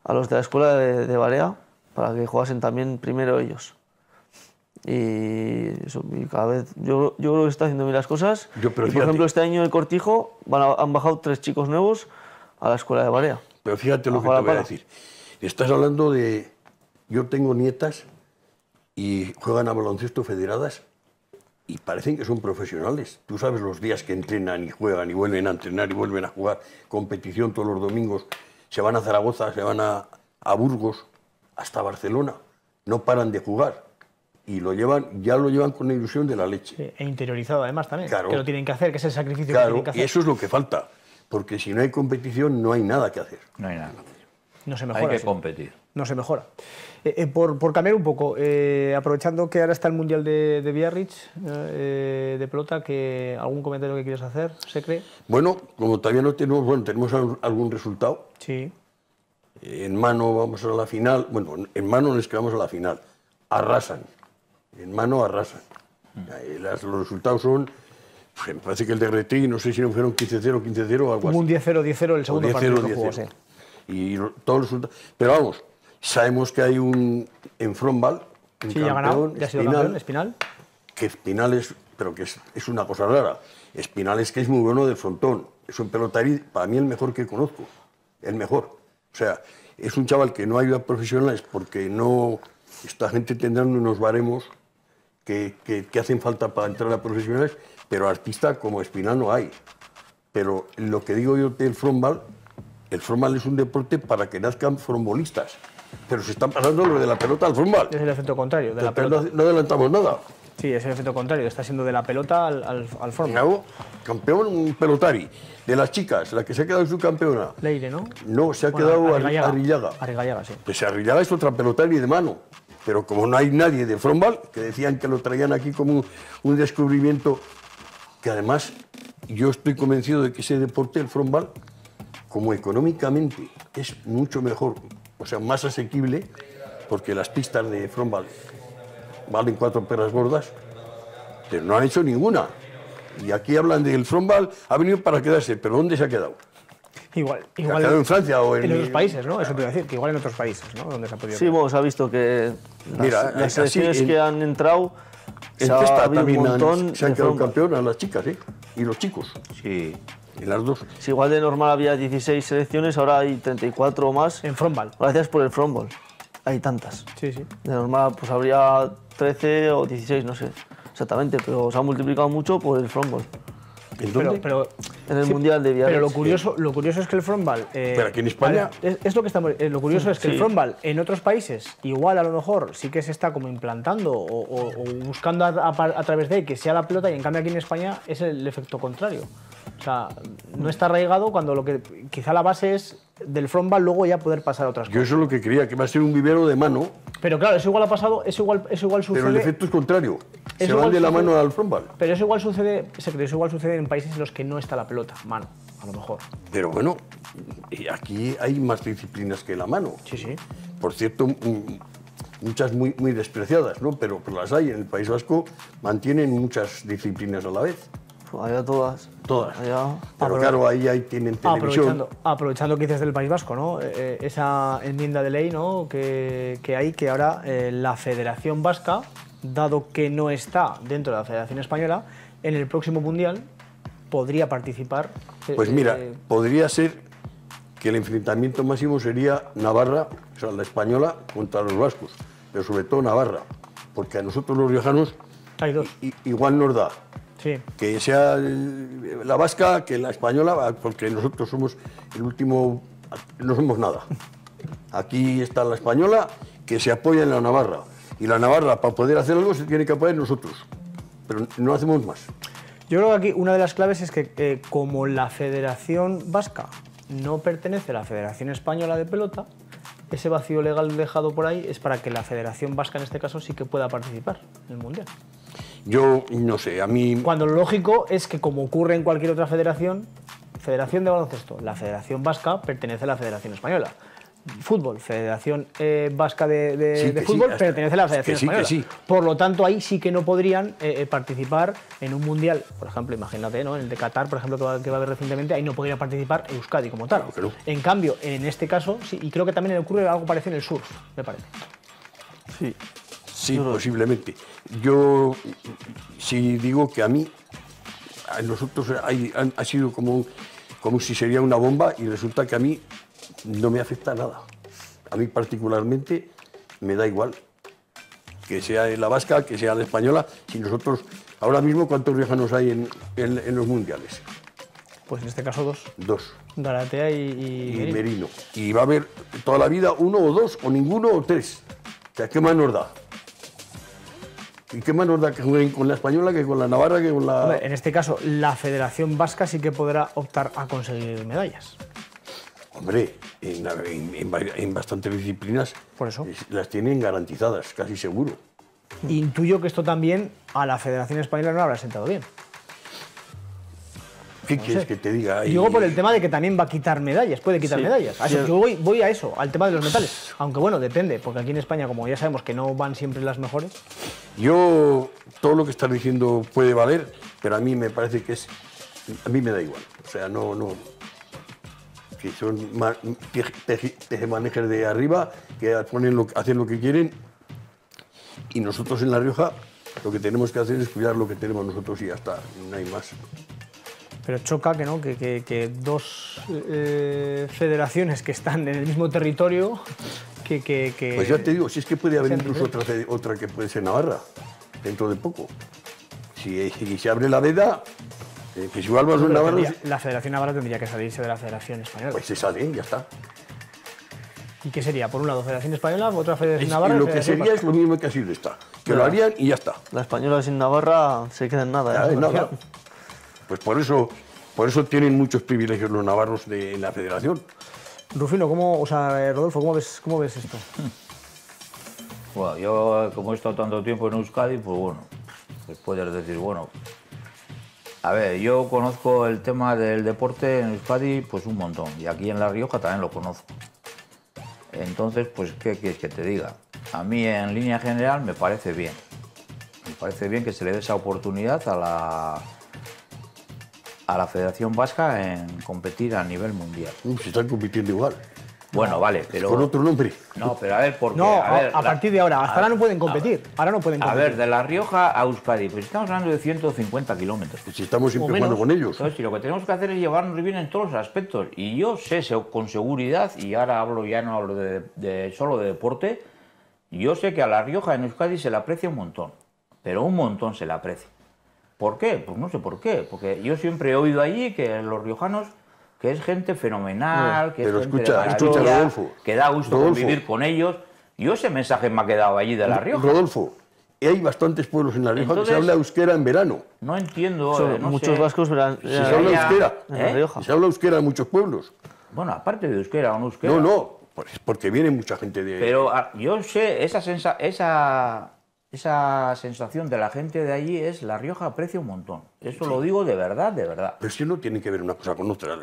a los de la escuela de, de Barea para que jugasen también primero ellos. Y, eso, cada vez, yo, yo, creo que está haciendo bien las cosas. por ejemplo, este año en Cortijo han bajado tres chicos nuevos a la escuela de Barea. Pero fíjate lo que te voy a decir. Estás hablando de... Yo tengo nietas y juegan a baloncesto federadas y parecen que son profesionales. Tú sabes los días que entrenan y juegan y vuelven a entrenar y vuelven a jugar competición todos los domingos. Se van a Zaragoza, se van a, Burgos, hasta Barcelona. No paran de jugar y lo llevan, ya lo llevan con la ilusión de la leche. E interiorizado además también, claro, que lo tienen que hacer, que es el sacrificio que tienen que hacer. Y eso es lo que falta, porque si no hay competición no hay nada que hacer. No hay nada no se mejora. Hay que competir. No se mejora. Eh, eh, por, por, cambiar un poco, eh, aprovechando que ahora está el Mundial de, de Biarritz, eh, de pelota, que, ¿algún comentario que quieras hacer, se cree? Bueno, como todavía no tenemos, bueno, tenemos algún resultado. Sí. En mano vamos a la final, bueno, en mano nos quedamos a la final. Arrasan, en mano arrasan. Mm. Las, los resultados son pues, me parece que el de Retí, no sé si no fueron 15-0, 15-0 o algo así. Un 10-0, 10-0 el segundo 10 partido 10 -0. sí y todos los Pero vamos, sabemos que hay un en frontball... un campeón, Espinal, Espinal, que Espinal es, pero que es, una cosa rara. Espinal es que es muy bueno de frontón, es un pelotari, para mí el mejor que conozco, el mejor. O sea, es un chaval que no ayuda a profesionales porque no, esta gente tendrá unos baremos que, que, hacen falta para entrar a profesionales, pero artista como Espinal no hay. Pero lo que digo yo del frontball el fútbol es un deporte para que nazcan frontbolistas... Pero se están pasando lo de la pelota al fútbol. Es el efecto contrario. De la No, adelantamos nada. Sí, es el efecto contrario. Está siendo de la pelota al, al, al Hago campeón pelotari. De las chicas, la que se ha quedado subcampeona. Leire, ¿no? No, se ha quedado Arrigallaga... ...Arrigallaga, sí. Pues Arrigallaga es otra pelotari de mano pero como no hay nadie de frontball... que decían que lo traían aquí como un, descubrimiento, que además yo estoy convencido de que ese deporte, el frontball como económicamente es mucho mejor, o sea, más asequible, porque las pistas de Frombal valen cuatro perras gordas, pero no han hecho ninguna. Y aquí hablan del Frombal, ha venido para quedarse, pero ¿dónde se ha quedado? Igual, igual en Francia o en, en otros países, ¿no? Eso te decir, que igual en otros países, ¿no? se ha podido. Sí, vos ha visto que Mira, las selecciones que han entrado. En se también un montón se han quedado campeonas las chicas, ¿eh? Y los chicos. Sí. Si igual de normal había 16 selecciones, ahora hay 34 o más. En frontball. Gracias por el frontball. Hay tantas. Sí, sí. De normal pues habría 13 o 16, no sé exactamente, pero se ha multiplicado mucho por el frontball. ¿En Pero, en el Mundial de Villarreal. Pero lo curioso, lo curioso es que el frontball... Eh, pero aquí en España... Es, lo, que estamos, eh, lo curioso es que el frontball en otros países, igual a lo mejor sí que se está como implantando o, buscando a, través de que sea la pelota y en cambio aquí en España es el efecto contrario no está arraigado cuando lo que quizá la base es del frontball luego ya poder pasar a otras cosas. Yo eso es lo que quería, que va a ser un vivero de mano. Pero claro, eso igual ha pasado, eso igual, igual sucede... Pero el efecto es contrario, se van de la mano al frontball. Pero eso igual sucede, igual sucede en países en los que no está la pelota, mano, a lo mejor. Pero bueno, aquí hay más disciplinas que la mano. Sí, sí. Por cierto, muchas muy, muy despreciadas, ¿no? Pero, las hay en el País Vasco, mantienen muchas disciplinas a la vez. Pues a todas. Todas. Pero claro, ahí, ahí tienen televisión. Aprovechando, aprovechando que dices del País Vasco, ¿no? Eh, eh, esa enmienda de ley ¿no? que, hay, que ahora eh, la Federación Vasca, dado que no está dentro de la Federación Española, en el próximo Mundial podría participar. Pues mira, podría ser que el enfrentamiento máximo sería Navarra, o sea, la española contra los vascos, pero sobre todo Navarra, porque a nosotros los riojanos dos. igual nos da que sea la vasca que la española, ah, porque nosotros somos el último, no somos nada. Aquí está la española que se apoya en la Navarra. Y la Navarra, para poder hacer algo, se tiene que apoyar nosotros. Pero no hacemos más. Yo creo que aquí una de las claves es que eh, como la Federación Vasca no pertenece a la Federación Española de Pelota, ese vacío legal dejado por ahí es para que la Federación Vasca en este caso sí que pueda participar en el Mundial. Yo no sé, a mí... Cuando lo lógico es que, como ocurre en cualquier otra federación, Federación de Baloncesto, la Federación Vasca pertenece a la Federación Española. Fútbol, Federación eh, Vasca de, Fútbol pertenece a la Federación Española. por lo tanto, ahí sí que no podrían eh, eh, participar en un mundial. Por ejemplo, imagínate, ¿no? En el de Qatar, por ejemplo, que va, a haber recientemente, ahí no podrían participar Euskadi como tal. En cambio, en este caso, sí, y creo que también ocurre algo parecido en el surf, me parece. Sí, Sí, posiblemente. Yo, si digo que a mí, a nosotros ha sido como, como si sería una bomba y resulta que a mí no me afecta nada. A mí particularmente me da igual que sea la vasca, que sea la española, si nosotros, ahora mismo, ¿cuántos viejanos hay en, los mundiales? Pues en este caso dos. Dos. Daratea y, y, Merino. Y va a haber toda la vida uno o dos, o ninguno o tres. O ¿qué más nos da? y qué más nos da que jueguen con la española que con la navarra que con la. en este caso, la Federación Vasca sí que podrá optar a conseguir medallas. Hombre, en, bastantes disciplinas las tienen garantizadas, casi seguro. Intuyo que esto también a la Federación Española no habrá sentado bien. ¿Qué quieres que te diga? Y... luego por el eh. tema de que también va a quitar medallas, puede quitar medallas. Yo voy, a eso, al tema de los metales. Aunque bueno, depende, porque aquí en España, como ya sabemos que no van siempre las mejores. Yo, todo lo que estás diciendo puede valer, pero a mí me parece que es. A mí me da igual. O sea, no. no que son tejemanejes de arriba, que lo, hacen lo que quieren. Y nosotros en La Rioja lo que tenemos que hacer es cuidar lo que tenemos nosotros y ya está. No hay más pero choca que, ¿no? que, que, dos eh, federaciones que están en el mismo territorio que, que, Pues ya te digo, si es que puede haber incluso otra, otra que puede ser Navarra, dentro de poco. Si, si se abre la veda, que si a ser Navarra... la Federación Navarra tendría que salirse de la Federación Española. Pues se sale, ya está. ¿Y qué sería? Por un lado, Federación Española, otra Federación Navarra. Lo que sería es lo mismo que ha sido esta. Que lo harían y ya está. La española sin Navarra se queda en nada. ¿eh? nada. Pues por eso, por eso tienen muchos privilegios los navarros de, en la federación. Rufino, ¿cómo, o sea, eh, Rodolfo, ¿cómo ves, cómo ves esto? *laughs* Bueno, yo como he estado tanto tiempo en Euskadi, pues bueno, pues puedes decir, bueno, a ver, yo conozco el tema del deporte en Euskadi pues un montón y aquí en La Rioja también lo conozco. Entonces, pues, ¿qué quieres que te diga? A mí en línea general me parece bien. Me parece bien que se le dé esa oportunidad a la, a la Federación Vasca en competir a nivel mundial. se están compitiendo igual. Bueno, vale, pero. Con otro nombre. No, pero a ver, porque. No, a, partir de ahora. Hasta ahora no pueden competir. ahora no pueden competir. A ver, de La Rioja a Euskadi, pues estamos hablando de 150 kilómetros. si pues estamos siempre con ellos. Entonces, si lo que tenemos que hacer es llevarnos bien en todos los aspectos. Y yo sé con seguridad, y ahora hablo ya no hablo de, solo de deporte, yo sé que a La Rioja en Euskadi se le aprecia un montón. Pero un montón se le aprecia. ¿Por qué? Pues no sé por qué, porque yo siempre he oído allí que los riojanos que es gente fenomenal, que es escucha, que da gusto vivir con ellos. Yo ese mensaje me ha quedado allí de La Rioja. Rodolfo, hay bastantes pueblos en La Rioja que se habla euskera en verano. No entiendo. Eh, muchos vascos verán, se, eh, habla euskera. ¿eh? En Se habla euskera en muchos pueblos. Bueno, aparte de euskera o no euskera. No, no, pues porque viene mucha gente de... Pero ah, yo sé, esa, sensa, esa esa sensación de la gente de allí es La Rioja aprecia un montón. Eso lo digo de verdad, de verdad. Pero si no tiene que ver una cosa con otra.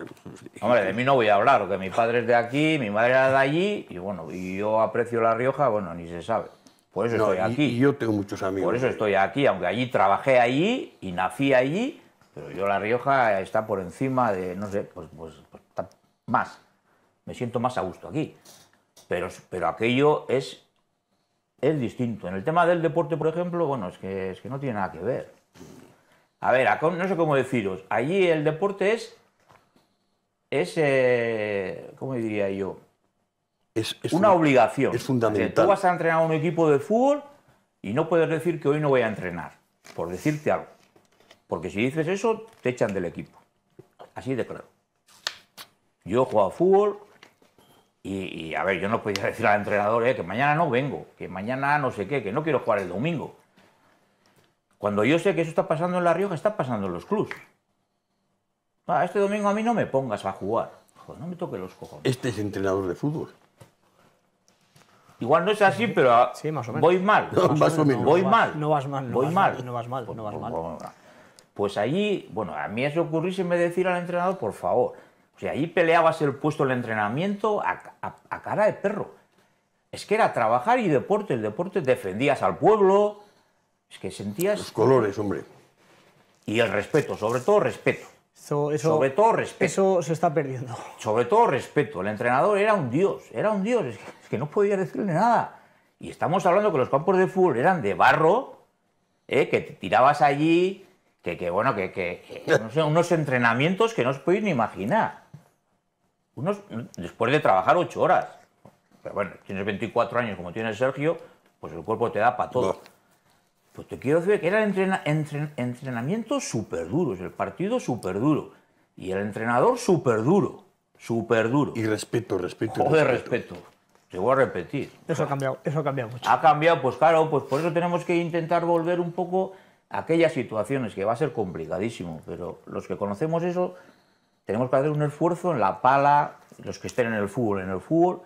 Hombre, de mí no voy a hablar, que mi padre es de aquí, mi madre era de allí, y bueno, yo aprecio La Rioja, bueno, ni se sabe. Por eso estoy aquí. Y, yo tengo muchos amigos. Por eso estoy aquí, aunque allí trabajé allí y nací allí, pero yo La Rioja está por encima de, no sé, pues, pues, pues más. Me siento más a gusto aquí. Pero, pero aquello es es distinto. En el tema del deporte, por ejemplo, bueno, es que, es que no tiene nada que ver. A ver, no sé cómo deciros. Allí el deporte es. Es. Eh, ¿Cómo diría yo? Es, una, obligación. Es fundamental. tú vas a entrenar a un equipo de fútbol y no puedes decir que hoy no voy a entrenar, por decirte algo. Porque si dices eso, te echan del equipo. Así de claro. Yo he jugado a fútbol, y, a ver, yo no podía *laughs* decir al entrenador eh, que mañana no vengo, que mañana no sé qué, que no quiero jugar el domingo. Cuando yo sé que eso está pasando en La Rioja, está pasando en los clubs. Ah, este domingo a mí no me pongas a jugar. no me toque los cojones. Este es entrenador de fútbol. Igual no es así, pero voy mal. más o menos. Voy mal. no vas mal. No voy vas mal. No vas mal. Pues allí, pues, pues bueno, a mí eso ocurrirse me decir al entrenador, por favor, o pues, sea, ahí peleabas el puesto del entrenamiento a, cara de perro. Es que era trabajar y deporte, el deporte defendías al pueblo, es que sentías... Los colores, hombre. Y el respeto, sobre todo respeto. sobre todo respeto. Eso se está perdiendo. Sobre todo respeto. El entrenador era un dios, era un dios, es que, no podía decirle nada. Y estamos hablando que los campos de fútbol eran de barro, ¿eh? que te tirabas allí, que, bueno, que, *laughs* unos, unos, entrenamientos que no os podéis ni imaginar. Unos, después de trabajar ocho horas. Pero bueno, tienes 24 años como tienes Sergio, pues el cuerpo te da para todo. Pues te quiero decir que era entrena, entrenamiento súper duros, el partido súper duro. Y el entrenador súper duro, súper duro. Y respeto, respeto. Joder, respeto. respeto. Te voy a repetir. Eso ha cambiado, eso ha cambiado mucho. Ha cambiado, pues claro, pues por eso tenemos que intentar volver un poco a aquellas situaciones que va a ser complicadísimo, pero los que conocemos eso tenemos que hacer un esfuerzo en la pala, los que estén en el fútbol, en el fútbol.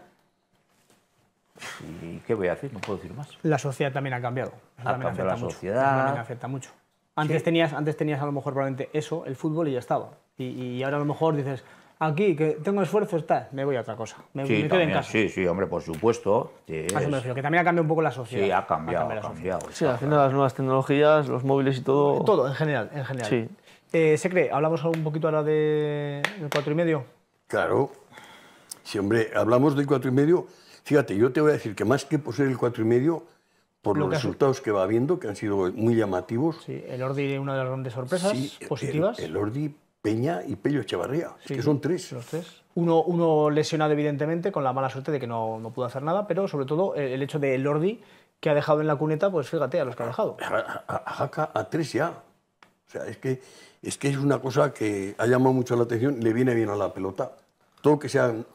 ¿Y qué voy a decir? No puedo decir más. La sociedad también ha cambiado. ha cambiado la sociedad. afecta mucho. Antes, tenías, antes tenías a lo mejor probablemente eso, el fútbol, y ya estaba. Y, y ahora a lo mejor dices, aquí, que tengo esfuerzo, está, me voy a otra cosa. sí, también, Sí, sí, hombre, por supuesto. Ah, es... que también ha cambiado un poco la sociedad. Sí, ha cambiado, ha cambiado. sí, las nuevas tecnologías, los móviles y todo... Todo, en general, en general. Sí. Eh, Secre, hablamos un poquito ahora de, cuatro y medio. Claro. sí, hombre, hablamos del cuatro y medio. Fíjate, yo te voy a decir que más que por ser el cuatro y medio, por los resultados que va habiendo, que han sido muy llamativos. Sí, el Ordi, una de las grandes sorpresas positivas. El, el, Ordi, Peña y Pello Echevarría, sí, que son tres. Los Uno, lesionado, evidentemente, con la mala suerte de que no, no pudo hacer nada, pero sobre todo eh, el, hecho de el Ordi, que ha dejado en la cuneta, pues fíjate, a los que ha dejado. A, a, a tres ya. O sea, es que, es que es una cosa que ha llamado mucho la atención, le viene bien a la pelota. Todo que sean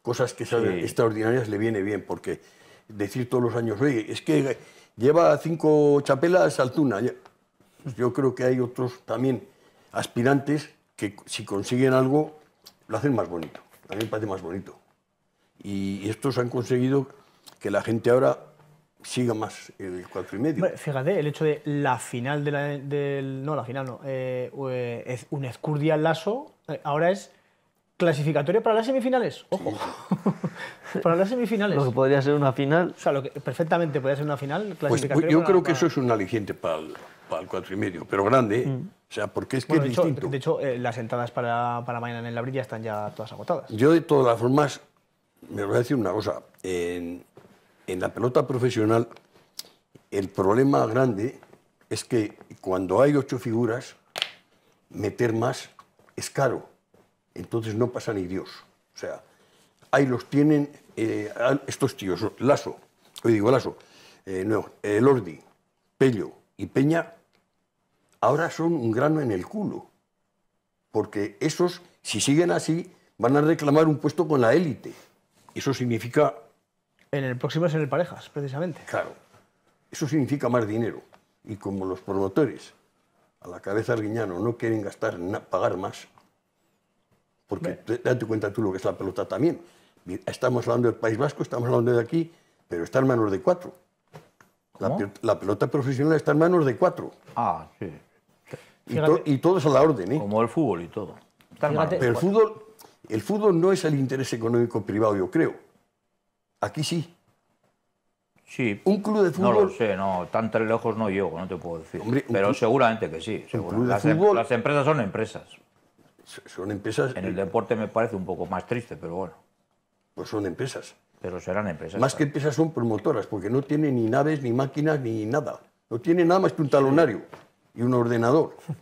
cosas que sean extraordinarias le viene bien, porque decir todos los años, oye, es que lleva cinco chapelas tuna. Pues yo creo que hay otros también aspirantes que si consiguen algo lo hacen más bonito, También parece más bonito. Y estos han conseguido que la gente ahora siga más el cuatro y medio. fíjate, el hecho de la final de la, del... No, la final no. Eh, eh es un Escurdia lazo eh, ahora es clasificatorio para las semifinales. Ojo. *laughs* para las semifinales. Lo que podría ser una final. O sea, lo que perfectamente podría ser una final pues clasificatoria. yo creo que eso es un aliciente para el, para y medio, pero grande. ¿eh? Mm. O sea, porque es que de hecho, las entradas para, para mañana en la brilla están ya todas agotadas. Yo, de todas formas, me voy a decir una cosa. En, en la pelota profesional, el problema grande es que cuando hay ocho figuras, meter más es caro. Entonces no pasa ni Dios. O sea, ahí los tienen eh, estos tíos, Lazo, hoy digo Lazo, eh, no, Lordi, Pello y Peña, ahora son un grano en el culo. Porque esos, si siguen así, van a reclamar un puesto con la élite. Eso significa en el próximo es en el Parejas, precisamente. Claro. Eso significa más dinero. Y como los promotores a la cabeza Arguiñano no quieren gastar, pagar más, porque date cuenta tú lo que es la pelota también. Estamos hablando del País Vasco, estamos hablando de aquí, pero está en manos de cuatro. La, la, pelota profesional está en manos de cuatro. Ah, sí. Y, todo y a la orden, ¿eh? Como el fútbol y todo. Pero el fútbol, el fútbol no es el interés económico privado, yo creo. Aquí sí. Sí. Un club de fútbol. No lo sé, no, tan tan lejos no llego, no te puedo decir. Pero seguramente que sí. club Las, em- fútbol... las empresas son empresas. Son empresas. En el deporte me parece un poco más triste, pero bueno. Pues son empresas. Pero serán empresas. Más que empresas son promotoras, porque no tienen ni naves, ni máquinas, ni nada. No tienen nada más que un talonario y un ordenador. *laughs*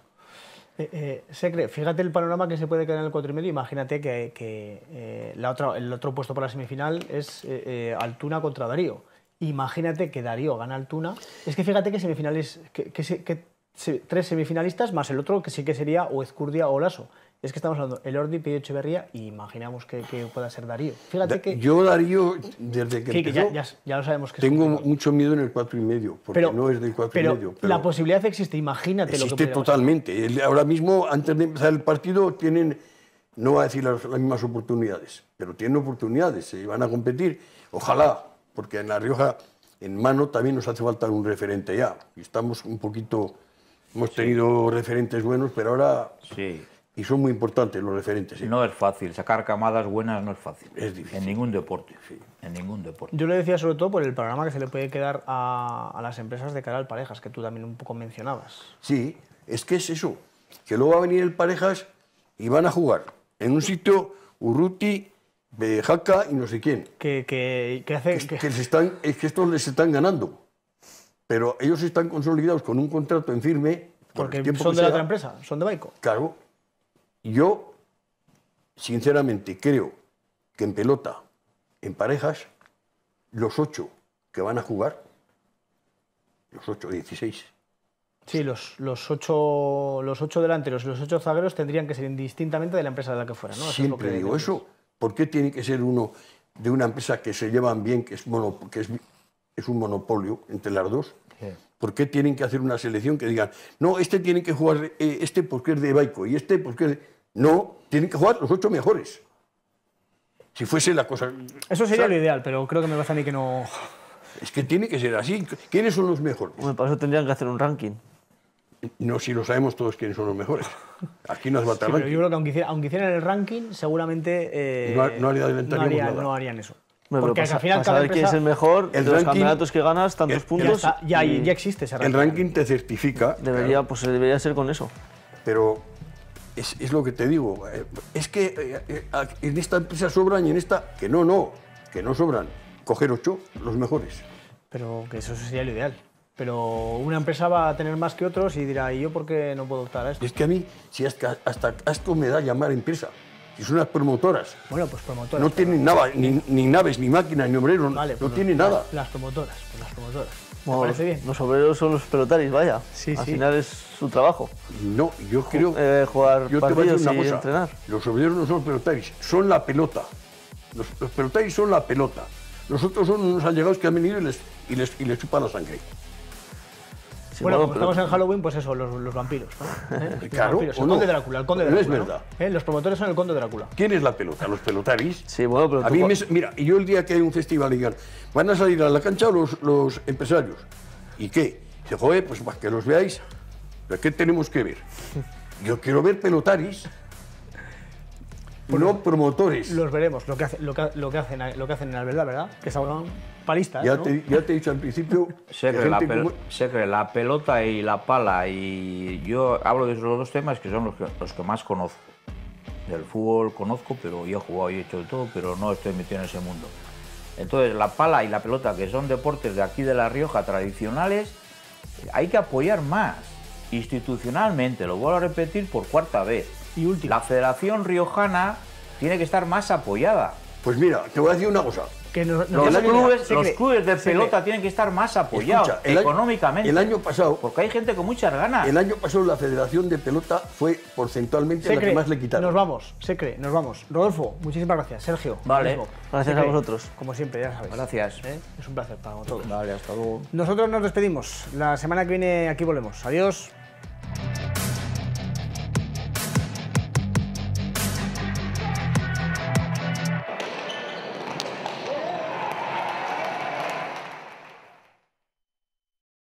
Eh, eh, fíjate el panorama que se puede quedar en el 4 y medio. Imagínate que, eh, el otro puesto para la semifinal es Altuna contra Darío. Imagínate que Darío gana Altuna. Es que fíjate que semifinales, que, tres semifinalistas más el otro que sí que sería o Escurdia o Lasso. Es que estamos hablando el Ordi, pide Echeverría y imaginamos que, pueda ser Darío. Fíjate que. Yo, Darío, desde que. Empezó, ya, ya, lo sabemos que Tengo mucho miedo en el 4 y medio, porque no es del 4,5. y medio, la posibilidad existe, imagínate lo que Existe totalmente. Ahora mismo, antes de empezar el partido, tienen, no va a decir las, mismas oportunidades, pero tienen oportunidades, se van a competir. Ojalá, porque en La Rioja, en mano, también nos hace falta un referente ya. y Estamos un poquito. Hemos tenido referentes buenos, pero ahora. Sí y son muy importantes los referentes. Y No es fácil, sacar camadas buenas no es fácil. Es difícil. En ningún deporte, sí. En ningún deporte. Yo le decía sobre todo por el programa que se le puede quedar a, las empresas de cara al parejas, que tú también un poco mencionabas. Sí, es que es eso, que luego va a venir el parejas y van a jugar en un sitio Urruti, Jaca y no sé quién. Que, que, que hacen... Que, están, es que estos les están ganando, pero ellos están consolidados con un contrato en firme. Porque son de la otra empresa, son de Baico. Claro, yo, sinceramente, creo que en pelota, en parejas, los ocho que van a jugar, los ocho, dieciséis. Sí, los, los, ocho, los ocho delanteros y los ocho zagueros tendrían que ser indistintamente de la empresa de la que fueran. ¿no? Siempre digo eso. ¿Por qué tiene que ser uno de una empresa que se llevan bien, que es, que es es un monopolio entre las dos. ¿Por qué tienen que hacer una selección que digan, no, este tiene que jugar, eh, este porque es de Baico y este porque No, tienen que jugar los ocho mejores. Si fuese la cosa... Eso sería lo ideal, pero creo que me pasa a mí que no... Es que tiene que ser así. ¿Quiénes son los mejores? me para eso tendrían que hacer un ranking. No, si lo sabemos todos quiénes son los mejores. Aquí nos falta yo creo que aunque, hicieran el ranking, seguramente... Eh, no, harían eso. Porque al final cada empresa... quién es el mejor, los campeonatos que ganas, tantos puntos... Ya, y, ya, existe ranking. El ranking te certifica. Debería, pues, debería ser con eso. Pero es, es, lo que te digo. Eh, es que eh, eh, en esta empresa sobran y en esta... Que no, no, que no sobran. Coger ocho, los mejores. Pero que eso sería lo ideal. Pero una empresa va a tener más que otros y dirá, ¿y yo por qué no puedo optar a esto? Es que a mí, si hasta, hasta esto me da llamar empresa y son unas promotoras. Bueno, pues promotoras. No tienen nada, ni, naves, ni máquinas, ni obreros, no, pues tienen nada. Las promotoras, pues las promotoras. Bueno, parece bien? Los obreros son los pelotaris, vaya. Sí, Al final es su trabajo. No, yo creo... Eh, jugar yo te voy a entrenar. Los obreros no son los pelotaris, son la pelota. Los, pelotaris son la pelota. nosotros son unos allegados que han venido y les, y y les chupan la sangre bueno, como estamos en Halloween, pues eso, los, vampiros. ¿no? *laughs* Eh, claro, el conde Drácula, el conde Drácula. No es verdad. Eh, los promotores son el conde Drácula. ¿Quién es la pelota? ¿Los pelotaris? Sí, bueno, pero. A mí mira, yo el día que hay un festival digan, van a salir a la cancha los, los empresarios. ¿Y qué? Se joder, pues para que los veáis, ¿qué tenemos que ver? Yo quiero ver pelotaris no promotores. Los veremos, lo que, lo, que, hacen, lo que hacen en Albelda, ¿verdad? Que salgan palistas. Ya, te, he dicho al principio. se, *laughs* cree la, pelota y la pala. Y yo hablo de esos dos temas que son los que, los que más conozco. Del fútbol conozco, pero yo he jugado y he hecho de todo, pero no estoy metido en ese mundo. Entonces, la pala y la pelota, que son deportes de aquí de La Rioja tradicionales, hay que apoyar más institucionalmente, lo vuelvo a repetir por cuarta vez y último. La Federación Riojana tiene que estar más apoyada. Pues mira, te voy a decir una cosa. Que los, clubes, de pelota tienen que estar más apoyados económicamente. el año pasado. Porque hay gente con muchas ganas. El año pasado la Federación de Pelota fue porcentualmente la que más le quitaron. Nos vamos, se nos vamos. Rodolfo, muchísimas gracias. Sergio, vale. Gracias a vosotros. Como siempre, ya sabéis. Gracias. ¿Eh? Es un placer para vosotros. hasta luego. Nosotros nos despedimos. La semana que viene aquí volvemos. Adiós.